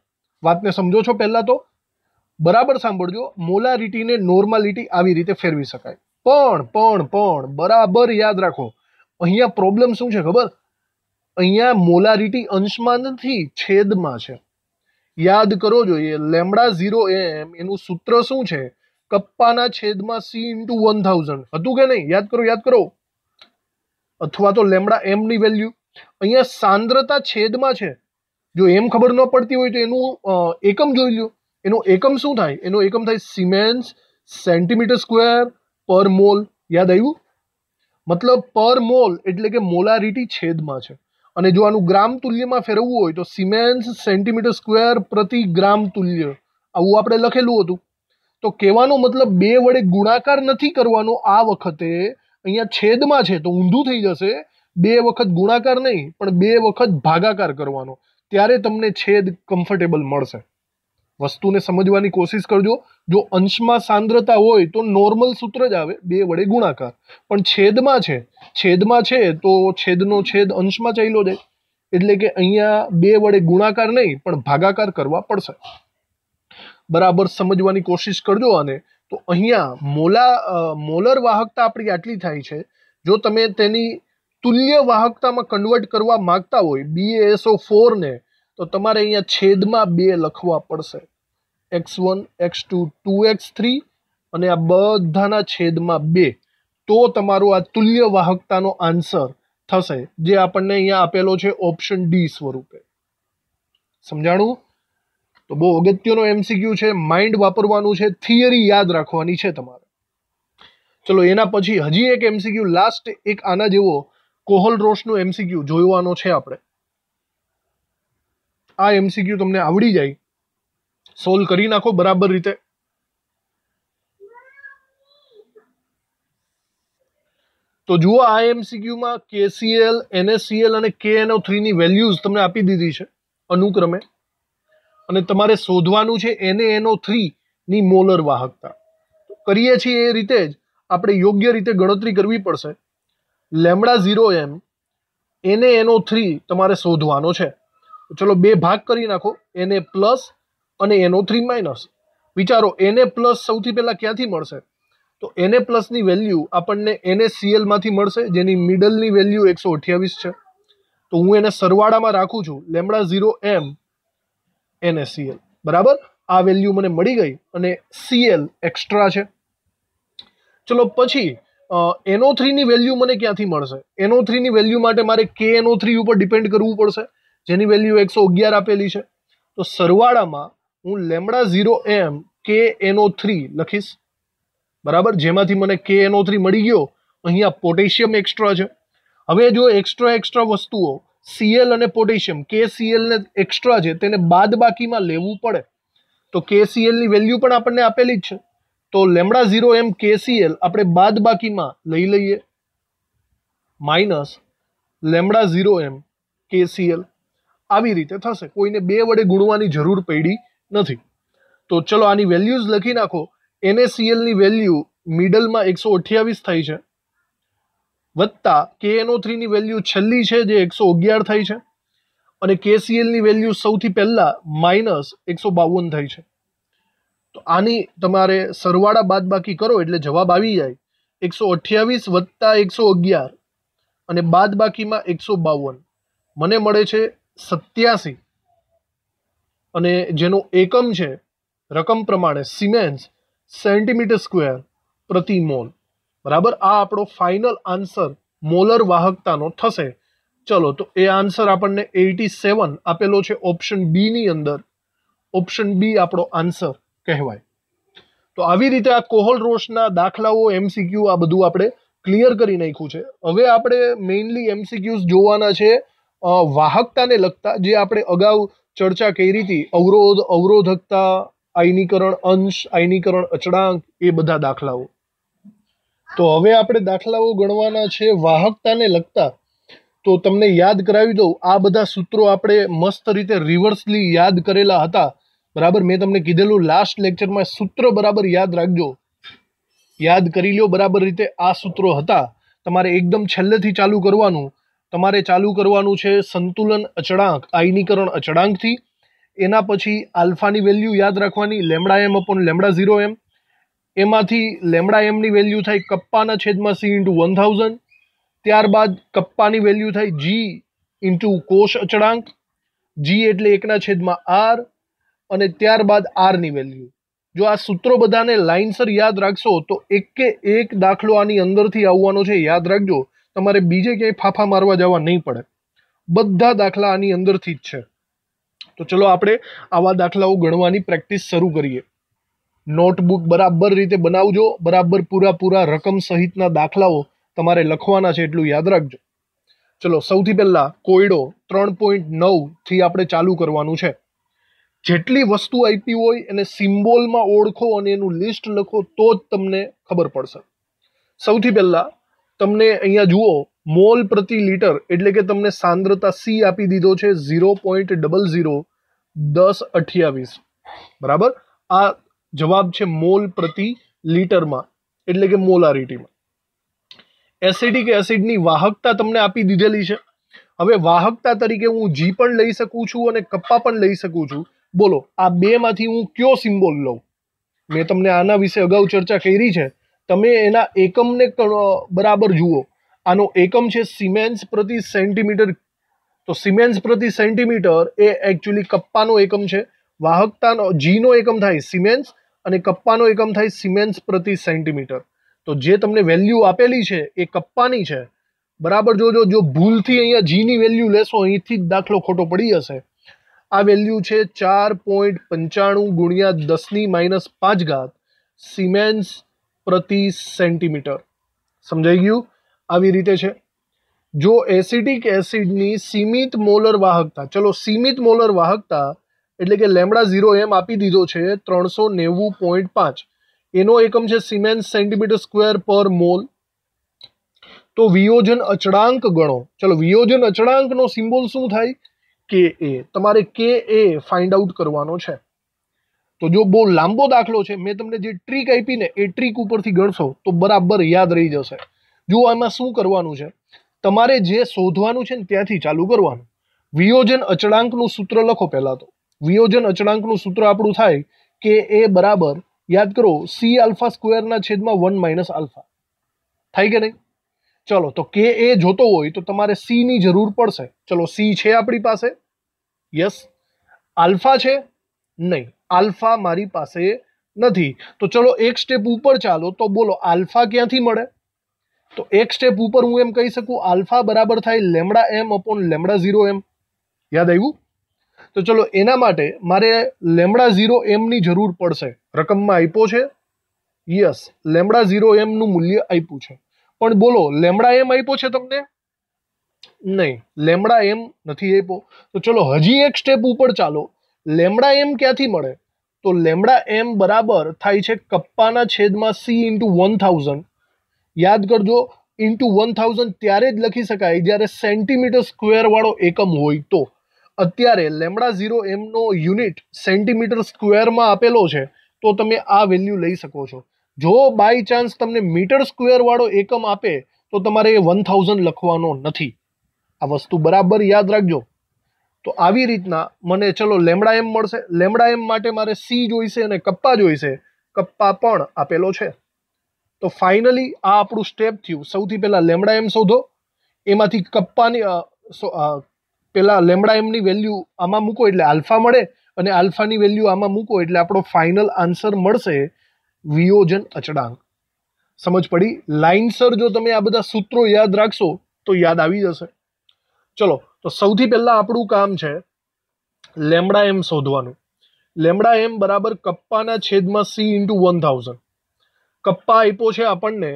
વાતને સમજો છો પહેલાં તો બરાબર સાંભળજો મોલારિટીને નોર્માલિટી આવી રીતે ફેરવી શકાય પણ પણ પણ બરાબર યાદ રાખો અહીંયા પ્રોબ્લેમ શું છે ખબર અહીંયા મોલારિટી અંશમાં નથી છેદમાં છે યાદ કરવો જોઈએ લેમડા ઝીરો એમ એનું સૂત્ર શું છે કપ્પાના છેદમાં સી ઇન્ટુ વન થાઉઝન્ડ હતું કે નહીં યાદ કરો યાદ કરો અથવા તો લેમડા એમની વેલ્યુ અહીંયા સાંદ્રતા છેદમાં છે જો એમ ખબર ન પડતી હોય તો એનું એકમ જોઈ લો એનો એકમ શું થાય એનો એકમ થાય સિમેન્સ સેન્ટીમીટર સ્ક્વેર પર મોલ યાદ આવ્યું મતલબ પર મોલ એટલે કે મોલારિટી છેદમાં છે અને જો આનું ગ્રામ તુલ્યમાં ફેરવવું હોય તો સિમેન્સ સેન્ટીમીટર સ્ક્વેર પ્રતિ ગ્રામ તુલ્ય આવું આપણે લખેલું હતું તો કહેવાનો મતલબ બે વડે ગુણાકાર નથી કરવાનો આ વખતે અહીંયા છેદમાં છે તો ઊંધું થઈ જશે બે વખત ગુણાકાર નહીં પણ બે વખત ભાગાકાર કરવાનો ત્યારે તમને છેદ કમ્ફર્ટેબલ મળશે વસ્તુને સમજવાની કોશિશ કરજો જો અંશમાં સાંદ્રતા હોય તો નોર્મલ સૂત્ર જ આવે બે વડે ગુણાકાર પણ છેદમાં છે છેદમાં છે તો છેદનો છેદ અંશમાં ચાલ્યો જાય એટલે કે અહીંયા બે વડે ગુણાકાર નહીં પણ ભાગાકાર કરવા પડશે બરાબર સમજવાની કોશિશ કરજો અને તો અહીંયા મોલા મોલર વાહકતા આપણી આટલી થાય છે જો તમે તેની તુલ્ય વાહકતામાં કન્વર્ટ કરવા માંગતા હોય બીએએસઓ ફોરને ને તો તમારે અહીંયા છેદમાં બે લખવા પડશે X one X two two X three અને આ બધાના છેદમાં બે તો તમારો આ તુલ્ય વાહકતાનો આન્સર થશે જે આપણને અહીંયા આપેલો છે ઓપ્શન ડી સ્વરૂપે સમજાણું તો બહુ અગત્યનો એમસીક્યુ છે માઇન્ડ વાપરવાનું છે થિયરી યાદ રાખવાની છે તમારે ચલો એના પછી હજી એક એમસીક્યુ લાસ્ટ એક આના જેવો કોહલ રોશનું એમસીક્યુ જોવાનો છે આપણે આ એમસીક્યુ તમને આવડી જાય સોલ્વ કરી નાખો બરાબર રીતે તો જુઓ આ એમસીક્યુમાં કેસીએલ એનએસસીએલ અને કે કેએનઓ થ્રીની વેલ્યુઝ તમને આપી દીધી છે અનુક્રમે અને તમારે શોધવાનું છે એનએનઓ થ્રીની મોલર વાહકતા કરીએ છીએ એ રીતે જ આપણે યોગ્ય રીતે ગણતરી કરવી પડશે લેમડા ઝીરો એમ એને એનો થ્રી તમારે શોધવાનો છે ચલો બે ભાગ કરી નાખો એને પ્લસ અને એનો થ્રી માઇનસ વિચારો એને પ્લસ સૌથી પહેલાં ક્યાંથી મળશે તો એને પ્લસની વેલ્યુ આપણને એને સીએલમાંથી મળશે જેની મિડલની વેલ્યુ એકસો અઠ્યાવીસ છે તો હું એને સરવાળામાં રાખું છું લેમડા ઝીરો એમ એને સીએલ બરાબર આ વેલ્યુ મને મળી ગઈ અને સીએલ એક્સ્ટ્રા છે ચલો પછી એનો થ્રીની વેલ્યુ મને ક્યાંથી મળશે એનો થ્રીની વેલ્યુ માટે મારે કે એનો થ્રી ઉપર ડિપેન્ડ કરવું પડશે જેની વેલ્યુ એકસો અગિયાર આપેલી છે તો સરવાળામાં હું લેમડા ઝીરો એમ કે એનો થ્રી લખીશ બરાબર જેમાંથી મને કે એનો થ્રી મળી ગયો અહીંયા પોટેશિયમ એક્સ્ટ્રા છે હવે જો એક્સ્ટ્રા એક્સ્ટ્રા વસ્તુઓ સીએલ અને પોટેશિયમ કે સીએલને એક્સ્ટ્રા છે તેને બાદ બાકીમાં લેવું પડે તો કે સીએલની વેલ્યુ પણ આપણને આપેલી જ છે તો લેમડા ઝીરો એમ કેસીએલ આપણે બાદ બાકીમાં લઈ લઈએ minus lambda zero M KCL આવી રીતે થશે કોઈને બે વડે ગુણવાની જરૂર પડી નથી તો ચલો આની વેલ્યુઝ લખી નાખો એનએસીએલની વેલ્યુ મિડલમાં એકસો અઠ્યાવીસ થઈ છે વત્તા કેએનઓ થ્રીની વેલ્યુ છેલ્લી છે જે એકસો અગિયાર થઈ છે અને કેસીએલની વેલ્યુ સૌથી પહેલાં માઇનસ એકસો બાવન થઈ છે તો આની તમારે સરવાળા બાદબાકી કરો એટલે જવાબ આવી જાય એકસો અઠ્યાવીસ વત્તા એકસો અગિયાર અને બાદબાકીમાં એકસો બાવન મને મળે છે સત્યાસી અને જેનો એકમ છે રકમ પ્રમાણે સિમેન્સ સેન્ટીમીટર સ્ક્વેર પ્રતિ મોલ બરાબર આ આપણો ફાઇનલ આન્સર મોલર વાહકતાનો થશે ચલો તો એ આન્સર આપણને એટી સેવન આપેલો છે ઓપ્શન બીની અંદર ઓપ્શન બી આપણો આન્સર કહેવાય તો આવી રીતે આ કોહલ રોશના દાખલાઓ એમસીક્યુ આ બધું આપણે ક્લિયર કરી નાખ્યું છે હવે આપણે મેઇનલી એમસીક્યુઝ જોવાના છે વાહકતાને લગતા જે આપણે અગાઉ ચર્ચા કરી હતી અવરોધ અવરોધકતા આયનીકરણ અંશ આયનીકરણ અચળાંક એ બધા દાખલાઓ તો હવે આપણે દાખલાઓ ગણવાના છે વાહકતાને લગતા તો તમને યાદ કરાવી દઉં આ બધા સૂત્રો આપણે મસ્ત રીતે રિવર્સલી યાદ કરેલા હતા બરાબર મેં તમને કીધેલું લાસ્ટ લેક્ચરમાં સૂત્ર બરાબર યાદ રાખજો યાદ કરી લો બરાબર રીતે આ સૂત્રો હતા તમારે એકદમ છેલ્લેથી ચાલુ કરવાનું તમારે ચાલુ કરવાનું છે સંતુલન અચળાંક આયનીકરણ અચળાંકથી એના પછી આલ્ફાની વેલ્યુ યાદ રાખવાની lambda M upon lambda zero M એમાંથી લેમડા એમની વેલ્યુ થાય કપ્પાના છેદમાં સી ઇન્ટુ વન થાઉઝન્ડ ત્યારબાદ કપ્પાની વેલ્યુ થાય જી ઇન્ટુ કોષ અચળાંક જી એટલે એકના છેદમાં આર અને ત્યારબાદ આરની વેલ્યુ જો આ સૂત્રો બધાને લાઇનસર યાદ રાખશો તો એકે એક દાખલો આની અંદરથી આવવાનો છે યાદ રાખજો તમારે બીજે ક્યાંય ફાફા મારવા જવા નહીં પડે બધા દાખલા આની અંદરથી જ છે તો ચલો આપણે આવા દાખલાઓ ગણવાની પ્રેક્ટિસ શરૂ કરીએ નોટબુક બરાબર રીતે બનાવજો બરાબર પૂરા પૂરા રકમ સહિતના દાખલાઓ તમારે લખવાના છે એટલું યાદ રાખજો ચલો સૌથી પહેલાં કોયડો ત્રણ પોઈન્ટ નવથી આપણે ચાલુ કરવાનું છે જેટલી વસ્તુ આપી હોય એને સિમ્બોલમાં ઓળખો અને એનું લિસ્ટ લખો તો જ તમને ખબર પડશે સૌથી પહેલાં તમને અહીંયા જુઓ મોલ પ્રતિ લીટર એટલે કે તમને સાંદ્રતા સી આપી દીધો છે ઝીરો પોઈન્ટ ડબલ ઝીરો દસ અઠ્યાવીસ બરાબર આ જવાબ છે મોલ પ્રતિ લીટરમાં એટલે કે મોલારિટીમાં એસિડિક એસિડની વાહકતા તમને આપી દીધેલી છે હવે વાહકતા તરીકે હું જી પણ લઈ શકું છું અને કપ્પા પણ લઈ શકું છું બોલો આ બેમાંથી હું કયો સિમ્બોલ લઉં મેં તમને આના વિશે અગાઉ ચર્ચા કરી છે તમે એના એકમને બરાબર જુઓ આનો એકમ છે સિમેન્સ પ્રતિ સેન્ટીમીટર તો સિમેન્સ પ્રતિ સેન્ટીમીટર એ એકચ્યુઅલી કપ્પાનો એકમ છે વાહકતાનો જીનો એકમ થાય સિમેન્સ અને કપ્પાનો એકમ થાય સિમેન્સ પ્રતિ સેન્ટીમીટર તો જે તમને વેલ્યુ આપેલી છે એ કપ્પાની છે બરાબર જોજો જો ભૂલથી અહીંયા જીની વેલ્યુ લેશો અહીંથી જ દાખલો ખોટો પડી જશે આ વેલ્યુ છે ચાર પોઈન્ટ પંચાણું ગુણ્યા દસની માઇનસ પાંચ ઘાત સિમેન્સ પ્રતિ સેન્ટીમીટર સમજાઈ ગયું આવી રીતે છે જો એસિટિક એસિડની સીમિત મોલર વાહકતા ચલો સીમિત મોલર વાહકતા એટલે કે લેમડા ઝીરો એમ આપી દીધો છે ત્રણસો નેવું પોઈન્ટ પાંચ એનો એકમ છે સિમેન્સ સેન્ટીમીટર સ્ક્વેર પર મોલ તો વિયોજન અચળાંક ગણો ચલો વિયોજન અચળાંકનો સિમ્બોલ શું થાય કે એ તમારે કે એ ફાઇન્ડ આઉટ કરવાનો છે તો જો બહુ લાંબો દાખલો છે મેં તમને જે ટ્રીક આપીને એ ટ્રીક ઉપરથી ગણશો તો બરાબર યાદ રહી જશે જુઓ આમાં શું કરવાનું છે તમારે જે શોધવાનું છે ને ત્યાંથી ચાલુ કરવાનું વિયોજન અચળાંકનું સૂત્ર લખો પહેલાં તો વિયોજન અચળાંકનું સૂત્ર આપણું થાય કે એ બરાબર યાદ કરો સી આલ્ફા સ્ક્વેરના છેદમાં વન માઇનસ આલ્ફા થાય કે નહીં ચલો તો કે એ જોતો હોય તો તમારે સીની જરૂર પડશે ચલો સી છે આપણી પાસે યસ આલ્ફા છે નહીં आल्फा मरी पास नहीं तो चलो एक स्टेप ऊपर चालो तो बोलो आल्फा क्या थी मड़े तो एक स्टेप ऊपर हूँ एम कही सकू आल्फा बराबर थे lambda M upon lambda zero M याद आयु तो चलो एना मारे लैमड़ा जीरो एम की जरूर पड़ से रकम में आपो है यस लैमड़ा जीरो एम न मूल्य आप बोलो लैमड़ा एम आप नहीं लैमड़ा एम नहीं आप तो चलो हजी एक स्टेप ऊपर चालो લેમડા એમ ક્યાંથી મળે તો લેમડા એમ બરાબર થાય છે કપ્પાના છેદમાં સી ઇન્ટુ વન થાઉઝન્ડ યાદ કરજો ઇન્ટુ વન થાઉઝન્ડ ત્યારે જ લખી શકાય જ્યારે સેન્ટીમીટર સ્ક્વેરવાળો એકમ હોય તો અત્યારે લેમડા ઝીરો એમનો યુનિટ સેન્ટીમીટર સ્ક્વેરમાં આપેલો છે તો તમે આ વેલ્યુ લઈ શકો છો જો બાય ચાન્સ તમને મીટર સ્ક્વેરવાળો એકમ આપે તો તમારે એ વન થાઉઝન્ડ લખવાનો નથી આ વસ્તુ બરાબર યાદ રાખજો તો આવી રીતના મને ચલો લેમડા એમ મળશે લેમડા એમ માટે મારે સી જોઈશે અને કપ્પા જોઈશે કપ્પા પણ આપેલો છે તો ફાઇનલી આ આપણું સ્ટેપ થયું સૌથી પહેલાં લેમડા એમ શોધો એમાંથી કપ્પાની પેલા લેમડા એમની વેલ્યુ આમાં મૂકો એટલે આલ્ફા મળે અને આલ્ફાની વેલ્યુ આમાં મૂકો એટલે આપણો ફાઇનલ આન્સર મળશે વિયોજન અચડાંક સમજ પડી લાઇનસર જો તમે આ બધા સૂત્રો યાદ રાખશો તો યાદ આવી જશે ચલો તો સૌથી પહેલાં આપણું કામ છે લેમડા એમ શોધવાનું લેમડા એમ બરાબર કપ્પાના છેદમાં C into one thousand kappa આપ્યો છે આપણને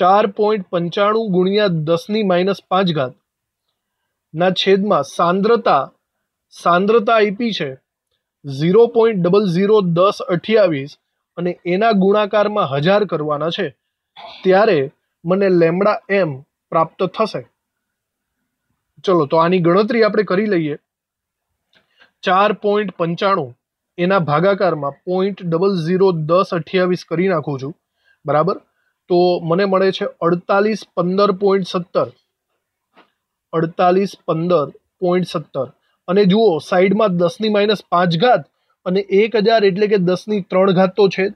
ચાર પોઈન્ટ પંચાણું ગુણ્યા દસની માઇનસ પાંચ ઘાત ના છેદમાં સાંદ્રતા સાંદ્રતા આપી છે ઝીરો પોઈન્ટ ડબલ ઝીરો દસ અઠ્યાવીસ અને એના ગુણાકારમાં હજાર કરવાના છે ત્યારે મને લેમડા એમ પ્રાપ્ત થશે ચલો તો આની ગણતરી આપણે કરી લઈએ ચાર પોઈન્ટ પંચાણું એના ભાગાકારમાં પોઈન્ટ ડબલ ઝીરો દસ અઠ્યાવીસ કરી નાખું છું બરાબર તો મને મળે છે અડતાલીસ પંદર પોઈન્ટ સત્તર અડતાલીસ પંદર પોઈન્ટ સત્તર અને જુઓ સાઈડમાં દસની માઇનસ પાંચ ઘાત અને એક હજાર એટલે કે દસની ત્રણ ઘાત તો છે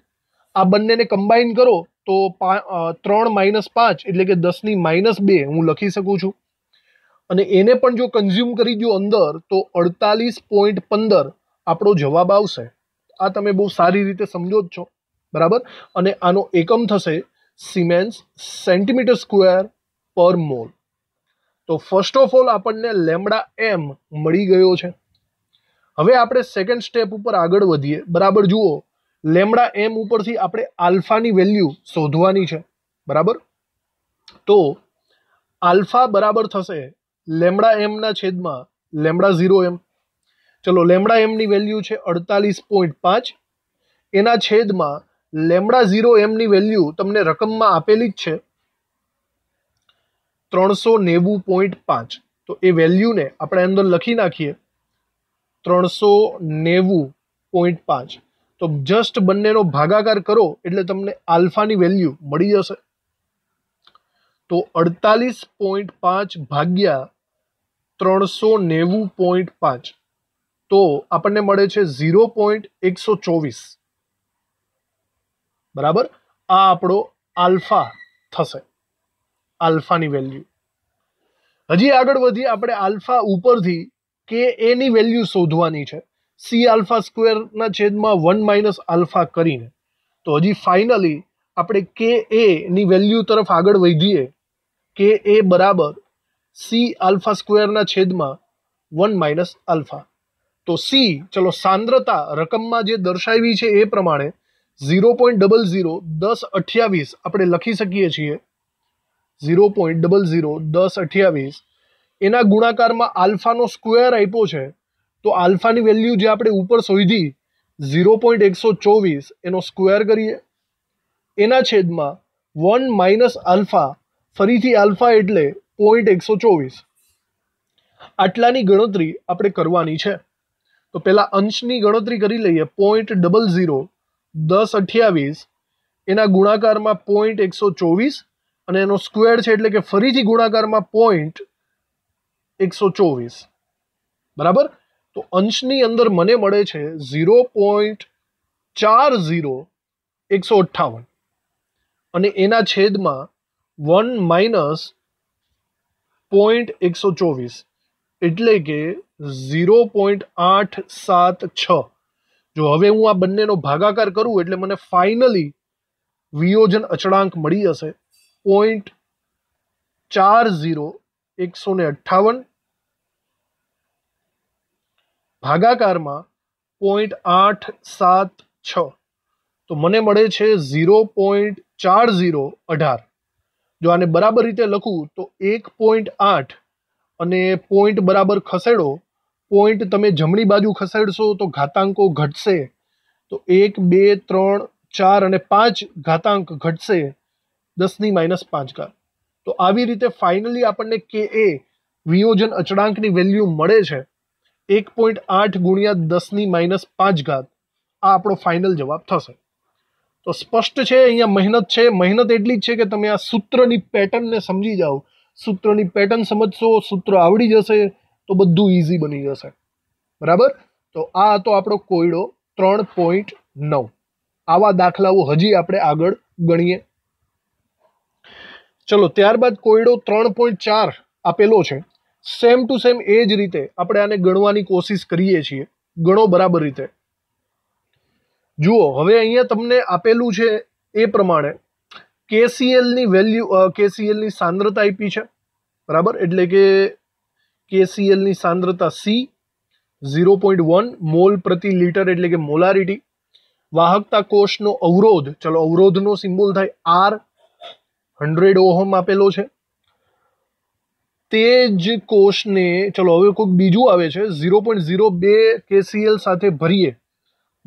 આ બંનેને કમ્બાઈન કરો તો પા ત્રણ માઇનસ પાંચ એટલે કે દસની માઇનસ બે હું લખી શકું છું અને એને પણ જો કન્ઝ્યુમ કરી દો અંદર તો અડતાલીસ પોઈન્ટ પંદર આપણો જવાબ આવશે આ તમે બહુ સારી રીતે સમજો જ છો બરાબર અને આનો એકમ થશે સિમેન્સ સેન્ટીમીટર સ્ક્વેર પર મોલ તો ફર્સ્ટ ઓફ ઓલ આપણને લેમડા એમ મળી ગયો છે હવે આપણે સેકન્ડ સ્ટેપ ઉપર આગળ વધીએ બરાબર જુઓ લેમડા એમ ઉપરથી આપણે આલ્ફાની વેલ્યુ શોધવાની છે બરાબર તો આલ્ફા બરાબર થશે લેમડા એમના છેદમાં લેમડા ઝીરો એમ ચલો લેમડા એમની વેલ્યુ છે અડતાલીસ પોઈન્ટ પાંચ એના છેદમાં લેમડા ઝીરો એમની વેલ્યુ તમને રકમમાં આપેલી જ છે ત્રણસો નેવું પોઈન્ટ પાંચ તો એ વેલ્યુને આપણે અંદર લખી નાખીએ ત્રણસો નેવું પોઈન્ટ પાંચ તો જસ્ટ બંનેનો ભાગાકાર કરો એટલે તમને આલ્ફાની વેલ્યુ મળી જશે તો અડતાલીસ પોઈન્ટ પાંચ ભાગ્યા ત્રણસો નેવું પોઈન્ટ પાંચ તો આપણને મળે છે ઝીરો પોઈન્ટ એકસો ચોવીસ બરાબર આ આપણો આલ્ફા થશે આલ્ફાની વેલ્યુ હજી આગળ વધી આપણે આલ્ફા ઉપરથી કે એની વેલ્યુ શોધવાની છે સી આલ્ફા સ્ક્વેરના છેદમાં વન માઇનસ આલ્ફા કરીને તો હજી ફાઇનલી આપણે કે એની વેલ્યુ તરફ આગળ વધીએ કે એ બરાબર સી આલ્ફા સ્ક્વેરના છેદમાં વન માઇનસ આલ્ફા તો સી ચલો સાંદ્રતા રકમમાં જે દર્શાવી છે એ પ્રમાણે ઝીરો પોઈન્ટ ડબલ ઝીરો દસ અઠ્યાવીસ આપણે લખી શકીએ છીએ ઝીરો પોઈન્ટ ડબલ ઝીરો દસ અઠ્યાવીસ એના ગુણાકારમાં આલ્ફાનો સ્ક્વેર આપ્યો છે તો આલ્ફાની વેલ્યુ જે આપણે ઉપર શોધી ઝીરો પોઈન્ટ એકસો ચોવીસ એનો સ્ક્વેર કરીએ એના છેદમાં વન માઇનસ આલ્ફા ફરીથી આલ્ફા એટલે પોઈન્ટ એકસો ચોવીસ આટલાની ગણતરી આપણે કરવાની છે તો પહેલાં અંશની ગણતરી કરી લઈએ પોઈન્ટ ડબલ ઝીરો દસ અઠ્યાવીસ એના ગુણાકારમાં પોઈન્ટ એકસો ચોવીસ અને એનો સ્ક્વેર છે એટલે કે ફરીથી ગુણાકારમાં પોઈન્ટ એકસો ચોવીસ બરાબર તો અંશની અંદર મને મળે છે ઝીરો પોઈન્ટ ચાર ઝીરો એકસો અઠ્ઠાવન અને એના છેદમાં વન માઇનસ પોઈન્ટ એકસો ચોવીસ એટલે કે ઝીરો પોઈન્ટ આઠ સાત છ જો હવે હું આ બંનેનો ભાગાકાર કરું એટલે મને ફાઇનલી વિયોજન અચળાંક મળી હશે પોઈન્ટ ચાર ઝીરો એકસો ને અઠ્ઠાવન ભાગાકારમાં પોઈન્ટ આઠ સાત છ તો મને મળે છે ઝીરો પોઈન્ટ ચાર ઝીરો અઢાર જો આને બરાબર રીતે લખું તો એક પોઈન્ટ આઠ અને પોઈન્ટ બરાબર ખસેડો પોઈન્ટ તમે જમણી બાજુ ખસેડશો તો ઘાતાંકો ઘટશે તો એક બે ત્રણ ચાર અને પાંચ ઘાતાંક ઘટશે દસની માઇનસ પાંચ ઘાત તો આવી રીતે ફાઇનલી આપણને કે એ વિયોજન અચળાંકની વેલ્યુ મળે છે એક પોઈન્ટ આઠ ગુણ્યા દસની માઇનસ પાંચ ઘાત આ આપણો ફાઇનલ જવાબ થશે તો સ્પષ્ટ છે અહીંયા મહેનત છે મહેનત એટલી જ છે કે તમે આ સૂત્રની પેટર્નને સમજી જાઓ સૂત્રની પેટર્ન સમજશો સૂત્ર આવડી જશે તો બધું ઇઝી બની જશે બરાબર તો આ હતો આપણો કોયડો ત્રણ પોઈન્ટ નવ આવા દાખલાઓ હજી આપણે આગળ ગણીએ ચલો ત્યારબાદ કોયડો ત્રણ પોઈન્ટ ચાર આપેલો છે સેમ ટુ સેમ એ જ રીતે આપણે આને ગણવાની કોશિશ કરીએ છીએ ગણો બરાબર રીતે જુઓ હવે અહીંયા તમને આપેલું છે એ પ્રમાણે કેસીએલની વેલ્યુ કેસીએલની સાંદ્રતા આપી છે બરાબર એટલે કે કેસીએલની સાંદ્રતા C zero point one mole પ્રતિ લીટર એટલે કે મોલારિટી વાહકતા કોષનો અવરોધ ચલો અવરોધનો સિમ્બોલ થાય આર હંડ્રેડ ઓહમ આપેલો છે તે જ કોષને ચલો હવે કોઈક બીજું આવે છે ઝીરો પોઈન્ટ ઝીરો બે કેસીએલ સાથે ભરીએ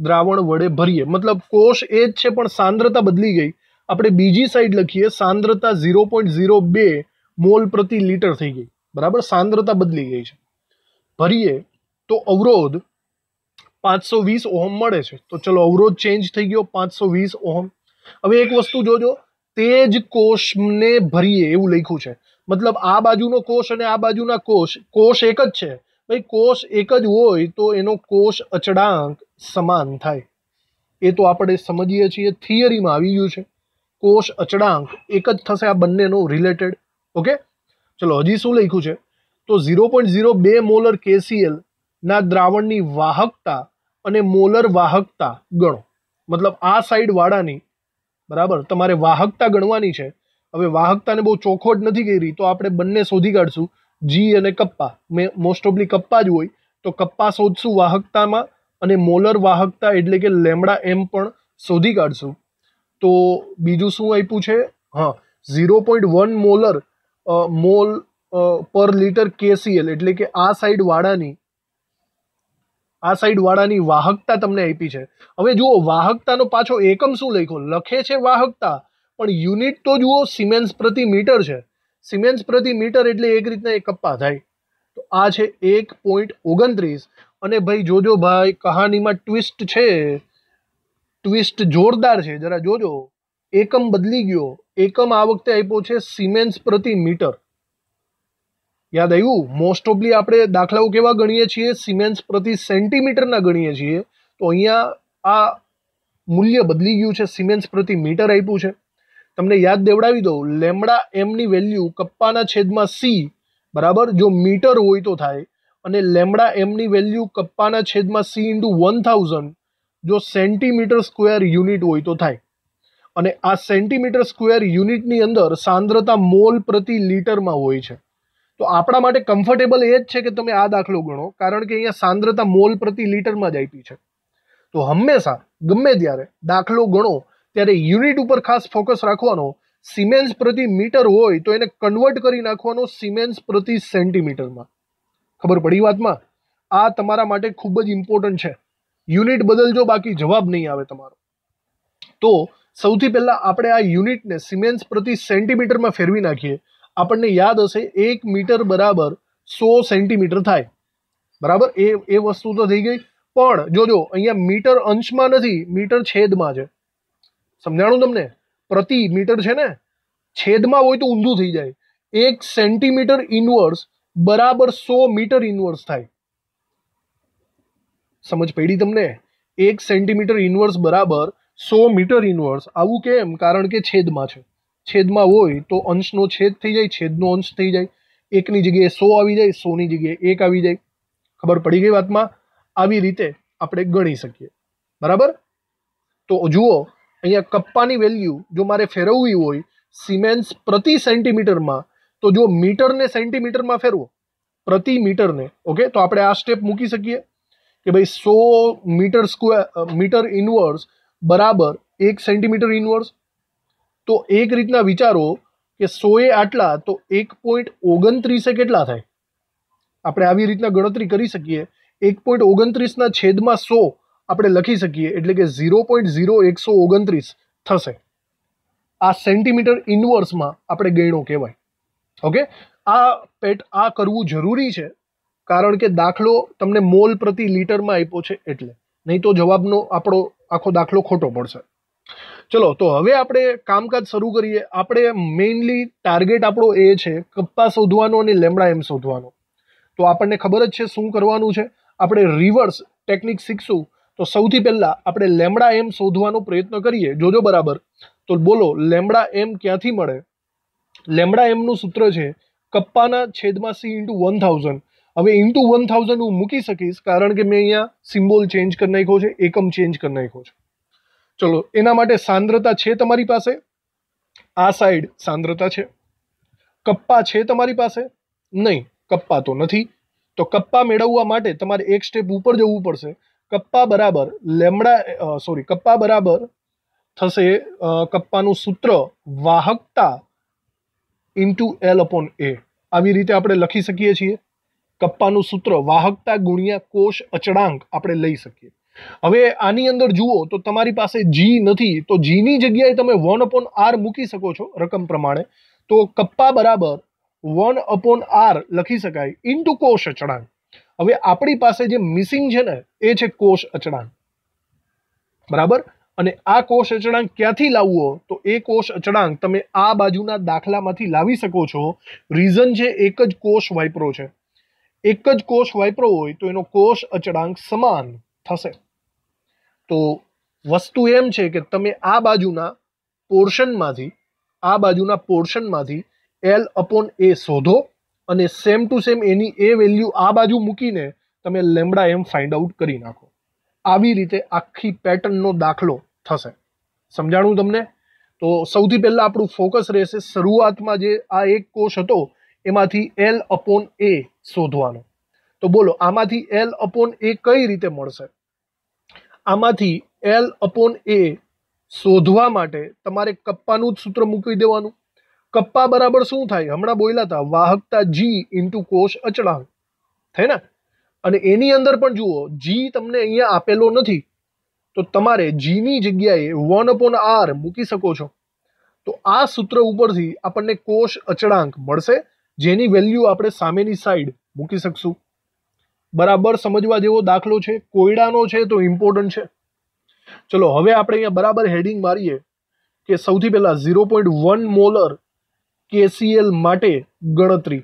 દ્રાવણ વડે ભરીએ મતલબ કોષ એ જ છે પણ સાંદ્રતા બદલી ગઈ આપણે બીજી સાઈડ લખીએ સાંદ્રતા ઝીરો પોઈન્ટ ઝીરો બે મોલ પ્રતિ લીટર થઈ ગઈ બરાબર સાંદ્રતા બદલી ગઈ છે ભરીએ તો અવરોધ પાંચસો વીસ ઓહમ મળે છે તો ચલો અવરોધ ચેન્જ થઈ ગયો પાંચસો વીસ ઓહમ હવે એક વસ્તુ જોજો તે જ કોષને ભરીએ એવું લખ્યું છે મતલબ આ બાજુનો કોષ અને આ બાજુના કોષ કોષ એક જ છે ભાઈ કોષ એક જ હોય તો એનો કોષ અચડાંક સમાન થાય એ તો આપણે સમજીએ છીએ થિયરીમાં આવી ગયું છે કોષ અચળાંક એક જ થશે આ બંનેનો રિલેટેડ ઓકે ચલો હજી શું લખ્યું છે તો ઝીરો પોઈન્ટ ઝીરો બે મોલર કેસીએલ ના દ્રાવણની વાહકતા અને મોલર વાહકતા ગણો મતલબ આ સાઈડ વાળાની બરાબર તમારે વાહકતા ગણવાની છે હવે વાહકતાને બહુ ચોખોટ નથી કરી તો આપણે બંને શોધી કાઢશું જી અને કપ્પા મેં મોસ્ટ ઓફલી કપ્પા જ હોય તો કપ્પા શોધશું વાહકતામાં અને મોલર વાહકતા એટલે કે લેમડા એમ પણ શોધી કાઢશું તો બીજું શું આપ્યું છે હા zero point one molar mole પર લીટર કેસીએલ એટલે કે આ સાઈડ વાળાની આ સાઈડ વાળાની વાહકતા તમને આપી છે હવે જુઓ વાહકતાનો પાછો એકમ શું લખ્યો લખે છે વાહકતા પણ યુનિટ તો જુઓ સિમેન્સ પ્રતિ મીટર છે સિમેન્સ પ્રતિ મીટર એટલે એક રીતના એક કપ્પા થાય તો આ છે એક પોઈન્ટ ઓગણત્રીસ અને ભાઈ જોજો ભાઈ કહાનીમાં ટ્વિસ્ટ છે ટ્વિસ્ટ જોરદાર છે જરા જોજો એકમ બદલી ગયો એકમ આ વખતે આપ્યો છે સિમેન્સ પ્રતિ મીટર યાદ આવ્યું મોસ્ટ ઓફલી આપણે દાખલાઓ કેવા ગણીએ છીએ સિમેન્સ પ્રતિ સેન્ટીમીટરના ગણીએ છીએ તો અહીંયા આ મૂલ્ય બદલી ગયું છે સિમેન્સ પ્રતિ મીટર આપ્યું છે તમને યાદ દેવડાવી દઉં લેમડા એમની વેલ્યુ કપ્પાના છેદમાં સી બરાબર જો મીટર હોય તો થાય અને લેમડા એમની વેલ્યુ કપ્પાના છેદમાં સી ઇન્ટુ વન થાઉઝન્ડ જો સેન્ટીમીટર સ્ક્વેર યુનિટ હોય તો થાય અને આ સેન્ટીમીટર સ્ક્વેર યુનિટની અંદર સાંદ્રતા મોલ પ્રતિ લીટરમાં હોય છે તો આપણા માટે કમ્ફર્ટેબલ એ જ છે કે તમે આ દાખલો ગણો કારણ કે અહીંયા સાંદ્રતા મોલ પ્રતિ લીટરમાં જ આપી છે તો હંમેશા ગમે ત્યારે દાખલો ગણો ત્યારે યુનિટ ઉપર ખાસ ફોકસ રાખવાનો સિમેન્સ પ્રતિ મીટર હોય તો એને કન્વર્ટ કરી નાખવાનો સિમેન્સ પ્રતિ સેન્ટીમીટરમાં ખબર પડી વાતમાં આ તમારા માટે ખૂબ જ ઇમ્પોર્ટન્ટ છે યુનિટ બદલજો બાકી જવાબ નહીં આવે તમારો તો સૌથી પહેલાં આપણે આ યુનિટને સિમેન્સ પ્રતિ સેન્ટીમીટરમાં ફેરવી નાખીએ આપણને યાદ હશે એક મીટર બરાબર સો સેન્ટીમીટર થાય બરાબર એ એ વસ્તુ તો થઈ ગઈ પણ જોજો અહીંયા મીટર અંશમાં નથી મીટર છેદમાં છે સમજાણું તમને પ્રતિ મીટર છે ને છેદમાં હોય તો ઊંધું થઈ જાય એક સેન્ટીમીટર ઇન્વર્સ બરાબર સો મીટર ઇન્વર્સ થાય સમજ પડી તમને એક સેન્ટીમીટર ઇન્વર્સ બરાબર સો મીટર ઇન્વર્સ આવું કેમ કારણ કે છેદમાં છે છેદમાં હોય તો અંશનો છેદ થઈ જાય છેદનો અંશ થઈ જાય એકની જગ્યાએ સો આવી જાય સોની જગ્યાએ એક આવી જાય ખબર પડી ગઈ વાતમાં આવી રીતે આપણે ગણી શકીએ બરાબર તો જુઓ અહીંયા કપ્પાની વેલ્યુ જો મારે ફેરવવી હોય સિમેન્સ પ્રતિ સેન્ટીમીટરમાં તો જો મીટરને સેન્ટીમીટરમાં ફેરવો પ્રતિ મીટરને ઓકે તો આપણે આ સ્ટેપ મૂકી શકીએ કે ભાઈ સો મીટર સ્ક્વેર મીટર ઇનવર્સ બરાબર એક સેન્ટીમીટર ઇનવર્સ તો એક રીતના વિચારો કે સોએ આટલા તો એક પોઈન્ટ ઓગણત્રીસે કેટલા થાય આપણે આવી રીતના ગણતરી કરી શકીએ એક પોઈન્ટ ઓગણત્રીસના છેદમાં સો આપણે લખી શકીએ એટલે કે ઝીરો પોઈન્ટ ઝીરો એકસો ઓગણત્રીસ થશે આ સેન્ટીમીટર ઇન્વર્સમાં આપણે ગણ્યો કહેવાય ઓકે આ પેટ આ કરવું જરૂરી છે કારણ કે દાખલો તમને મોલ પ્રતિ લીટરમાં આપ્યો છે એટલે નહીં તો જવાબનો આપણો આખો દાખલો ખોટો પડશે ચલો તો હવે આપણે કામકાજ શરૂ કરીએ આપણે મેઇનલી ટાર્ગેટ આપણો એ છે કપ્પા શોધવાનો અને લેમડા એમ શોધવાનો તો આપણને ખબર જ છે શું કરવાનું છે આપણે રિવર્સ ટેકનિક શીખશું તો સૌથી પહેલાં આપણે લેમડા એમ શોધવાનો પ્રયત્ન કરીએ જોજો બરાબર તો બોલો લેમડા એમ ક્યાંથી મળે લેમડા એમનું સૂત્ર છે કપ્પાના છેદમાં સી ઇન્ટુ વન થાઉઝન્ડ હવે ઇન્ટુ વન થાઉઝન્ડ હું મૂકી શકીશ કારણ કે મેં અહીંયા સિમ્બોલ ચેન્જ કરી નાખ્યો છે એકમ ચેન્જ કરી નાખ્યો છે ચલો એના માટે સાંદ્રતા છે તમારી પાસે આ સાઈડ સાંદ્રતા છે કપ્પા છે તમારી પાસે નહીં કપ્પા તો નથી તો કપ્પા મેળવવા માટે તમારે એક સ્ટેપ ઉપર જવું પડશે કપ્પા બરાબર લેમડા સોરી કપ્પા બરાબર થશે કપ્પાનું સૂત્ર વાહકતા ઇન્ટુ એલ અપોન એ આવી રીતે આપણે લખી શકીએ છીએ કપ્પાનું સૂત્ર વાહકતા ગુણ્યા કોષ અચળાંક આપણે લઈ શકીએ હવે આની અંદર જુઓ તો તમારી પાસે જી નથી તો જીની જગ્યાએ તમે વન અપોન આર મૂકી શકો છો રકમ પ્રમાણે તો કપ્પા બરાબર વન અપોન આર લખી શકાય ઇન્ટુ કોષ અચળાંક હવે આપણી પાસે જે મિસિંગ છે ને એ છે કોષ અચળાંક બરાબર અને આ કોષ અચળાંક ક્યાંથી લાવવો તો એ કોષ અચળાંક તમે આ બાજુના દાખલામાંથી લાવી શકો છો રીઝન છે એક જ કોષ વાઇપ્રો છે એક જ કોષ વાઇપ્રો હોય તો એનો કોષ અચળાંક સમાન થશે તો વસ્તુ એમ છે કે તમે આ બાજુના પોર્શનમાંથી આ બાજુના પોર્શનમાંથી એલ અપોન એ શોધો અને સેમ ટુ સેમ એની એ વેલ્યુ આ બાજુ મૂકીને તમે લેમડા એમ ફાઇન્ડ આઉટ કરી નાખો આવી રીતે આખી પેટર્નનો દાખલો થશે સમજાણું તમને તો સૌથી પહેલાં આપણું ફોકસ રહેશે શરૂઆતમાં જે આ એક કોષ હતો એમાંથી એલ અપોન એ શોધવાનો તો બોલો આમાંથી એલ અપોન એ કઈ રીતે મળશે આમાંથી એલ અપોન એ શોધવા માટે તમારે કપ્પાનું જ સૂત્ર મૂકી દેવાનું કપ્પા બરાબર શું થાય હમણાં બોલ્યા હતા વાહકતા જી ઇન્ટુ કોષ અચળાંક થાય ને અને એની અંદર પણ જુઓ જી તમને અહીંયા આપેલો નથી તો તમારે જીની જગ્યાએ વન અપોન આર મૂકી શકો છો તો આ સૂત્ર ઉપરથી આપણને કોષ અચળાંક મળશે જેની વેલ્યુ આપણે સામેની સાઈડ મૂકી શકશું બરાબર સમજવા જેવો દાખલો છે કોયડાનો છે તો ઇમ્પોર્ટન્ટ છે ચલો હવે આપણે અહીંયા બરાબર હેડિંગ મારીએ કે સૌથી પહેલાં zero point one molar KCL માટે ગણતરી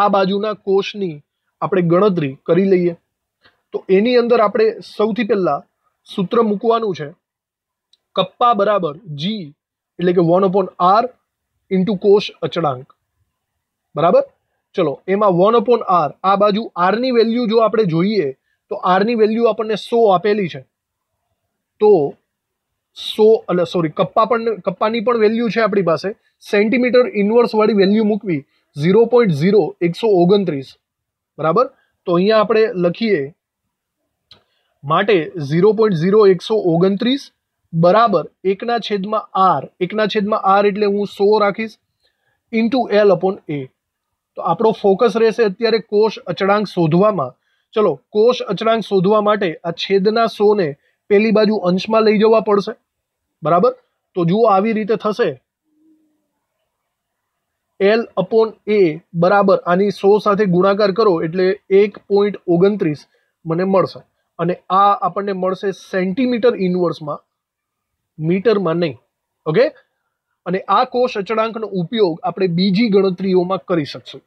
આ બાજુના કોષની આપણે ગણતરી કરી લઈએ તો એની અંદર આપણે સૌથી પહેલાં સૂત્ર મૂકવાનું છે કપ્પા બરાબર જી એટલે કે વન અપોન આર ઇન્ટુ કોષ અચળાંક બરાબર ચલો એમાં વન અપોન આર આ બાજુ આરની વેલ્યુ જો આપણે જોઈએ તો આરની વેલ્યુ આપણને સો આપેલી છે તો સો એટલે સોરી કપ્પા પણ કપ્પાની પણ વેલ્યુ છે આપણી પાસે સેન્ટીમીટર ઇન્વર્સવાળી વેલ્યુ મૂકવી ઝીરો પોઈન્ટ ઝીરો એકસો ઓગણત્રીસ બરાબર તો અહીંયા આપણે લખીએ માટે ઝીરો પોઈન્ટ ઝીરો એકસો ઓગણત્રીસ બરાબર એકના છેદમાં આર એકના છેદમાં આર એટલે હું સો રાખીશ ઇન્ટુ એલ અપોન એ તો આપણો ફોકસ રહેશે અત્યારે કોષ અચળાંક શોધવામાં ચલો કોષ અચળાંક શોધવા માટે આ છેદના સોને પેલી બાજુ અંશમાં લઈ જવા પડશે બરાબર તો જુઓ આવી રીતે થશે એલ અપોન એ બરાબર આની સો સાથે ગુણાકાર કરો એટલે એક પોઈન્ટ ઓગણત્રીસ મને મળશે અને આ આપણને મળશે સેન્ટીમીટર ઇન્વર્સમાં મીટરમાં નહીં ઓકે અને આ કોષ અચળાંકનો ઉપયોગ આપણે બીજી ગણતરીઓમાં કરી શકશું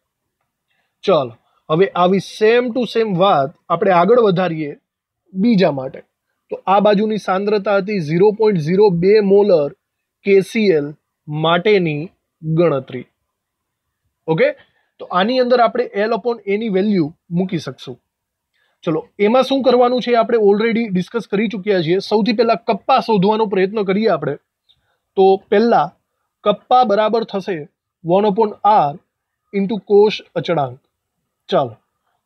ચાલો હવે આવી સેમ ટુ સેમ વાત આપણે આગળ વધારીએ બીજા માટે તો આ બાજુની સાંદ્રતા હતી ઝીરો પોઈન્ટ ઝીરો બે મોલર કેસીએલ માટેની ગણતરી ઓકે તો આની અંદર આપણે એલ અપોન એની વેલ્યુ મૂકી શકશું ચલો એમાં શું કરવાનું છે આપણે ઓલરેડી ડિસ્કસ કરી ચૂક્યા છીએ સૌથી પહેલાં કપ્પા શોધવાનો પ્રયત્ન કરીએ આપણે તો પહેલાં કપ્પા બરાબર થશે વન અપોન આર ઇન્ટુ કોષ અચળાંક ચાલો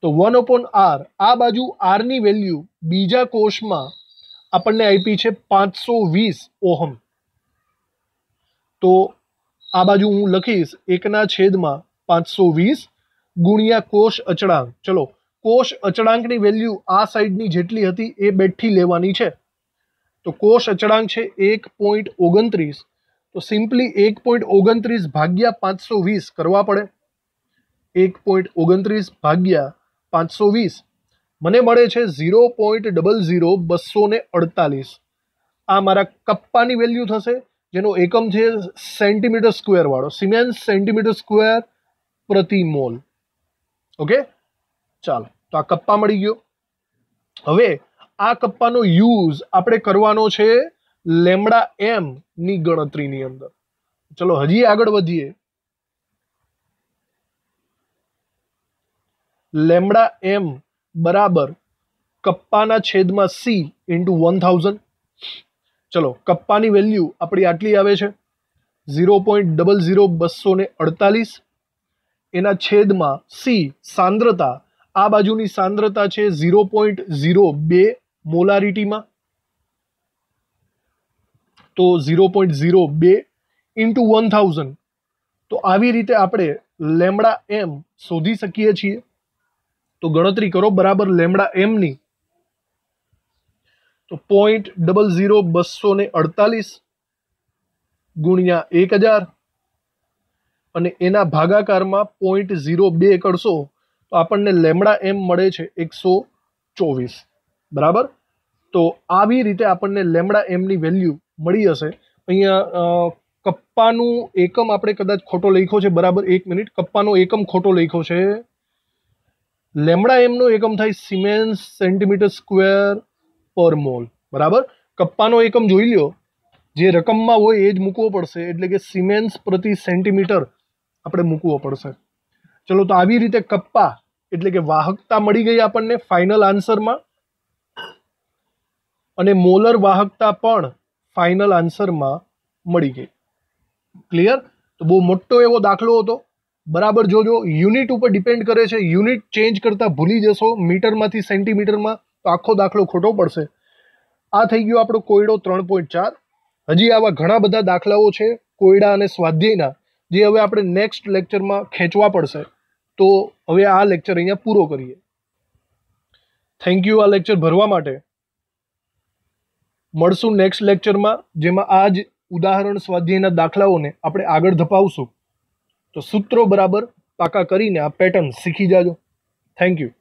તો વન અપોન આર આ બાજુ આરની વેલ્યુ બીજા કોષમાં આપણને આપી છે પાંચસો વીસ ઓહમ તો આ બાજુ હું લખીશ એકના છેદમાં પાંચસો વીસ ગુણ્યા કોષ અચળાંક ચલો કોષ અચળાંકની વેલ્યુ આ સાઈડની જેટલી હતી એ બેઠી લેવાની છે તો કોષ અચળાંક છે એક પોઈન્ટ ઓગણત્રીસ તો સિમ્પલી એક પોઈન્ટ ઓગણત્રીસ ભાગ્યા પાંચસો વીસ કરવા પડે એક પોઈન્ટ ઓગણત્રીસ ભાગ્યા પાંચસો વીસ મને મળે છે ઝીરો પોઈન્ટ ડબલ ઝીરો બસો ને અડતાલીસ આ મારા કપ્પાની વેલ્યુ થશે જેનો એકમ છે સેન્ટીમીટર સ્ક્વેરવાળો સિમેન્ટ સેન્ટીમીટર સ્ક્વેર પ્રતિ મોલ ઓકે ચાલો તો આ કપ્પા મળી ગયો હવે આ કપ્પાનો યુઝ આપણે કરવાનો છે લેમડા એમ ની ગણતરીની અંદર ચલો હજી આગળ વધીએ લેમડા એમ બરાબર કપ્પાના છેદમાં સી ઇન્ટુ વન થાઉઝન્ડ ચલો કપ્પાની વેલ્યુ આપણી આટલી આવે છે ઝીરો પોઈન્ટ ડબલ ઝીરો બસો ને અડતાલીસ એના છેદમાં સી સાંદ્રતા આ બાજુની સાંદ્રતા છે ઝીરો પોઈન્ટ ઝીરો બે મોલારિટીમાં તો ઝીરો પોઈન્ટ ઝીરો બે ઇન્ટુ વન થાઉઝન્ડ તો આવી રીતે આપણે લેમડા એમ શોધી શકીએ છીએ તો ગણતરી કરો બરાબર લેમડા એમની તો પોઈન્ટ ડબલ ઝીરો બસો ને અડતાલીસ ગુણ્યા એક હજાર અને એના ભાગાકારમાં પોઈન્ટ ઝીરો બે કરશો તો આપણને લેમડા એમ મળે છે એકસો ચોવીસ બરાબર તો આવી રીતે આપણને લેમડા એમની વેલ્યુ મળી હશે અહીંયા કપ્પાનું એકમ આપણે કદાચ ખોટો લખ્યો છે બરાબર એક મિનિટ કપ્પાનો એકમ ખોટો લખ્યો છે લેમડા એમનો એકમ થાય સિમેન્સ સેન્ટીમીટર સ્ક્વેર પર મોલ બરાબર કપ્પાનો એકમ જોઈ લ્યો જે રકમમાં હોય એ જ મૂકવો પડશે એટલે કે સિમેન્સ પ્રતિ સેન્ટીમીટર આપણે મૂકવો પડશે ચલો તો આવી રીતે કપ્પા એટલે કે વાહકતા મળી ગઈ આપણને ફાઇનલ આન્સરમાં અને મોલર વાહકતા પણ ફાઇનલ આન્સરમાં મળી ગઈ ક્લિયર તો બહુ મોટો એવો દાખલો હતો બરાબર જોજો યુનિટ ઉપર ડિપેન્ડ કરે છે યુનિટ ચેન્જ કરતા ભૂલી જશો મીટરમાંથી સેન્ટીમીટરમાં તો આખો દાખલો ખોટો પડશે આ થઈ ગયો આપણો કોયડો ત્રણ પોઈન્ટ ચાર હજી આવા ઘણા બધા દાખલાઓ છે કોયડા અને સ્વાધ્યાયના જે હવે આપણે નેક્સ્ટ લેક્ચરમાં ખેંચવા પડશે તો હવે આ લેક્ચર અહીંયા પૂરો કરીએ થેન્ક યુ આ લેક્ચર ભરવા માટે મળશું નેક્સ્ટ લેક્ચરમાં જેમાં આ જ ઉદાહરણ સ્વાધ્યાયના દાખલાઓને આપણે આગળ ધપાવશું તો સૂત્રો બરાબર પાકા કરીને આ પેટર્ન શીખી જાજો થેન્ક યુ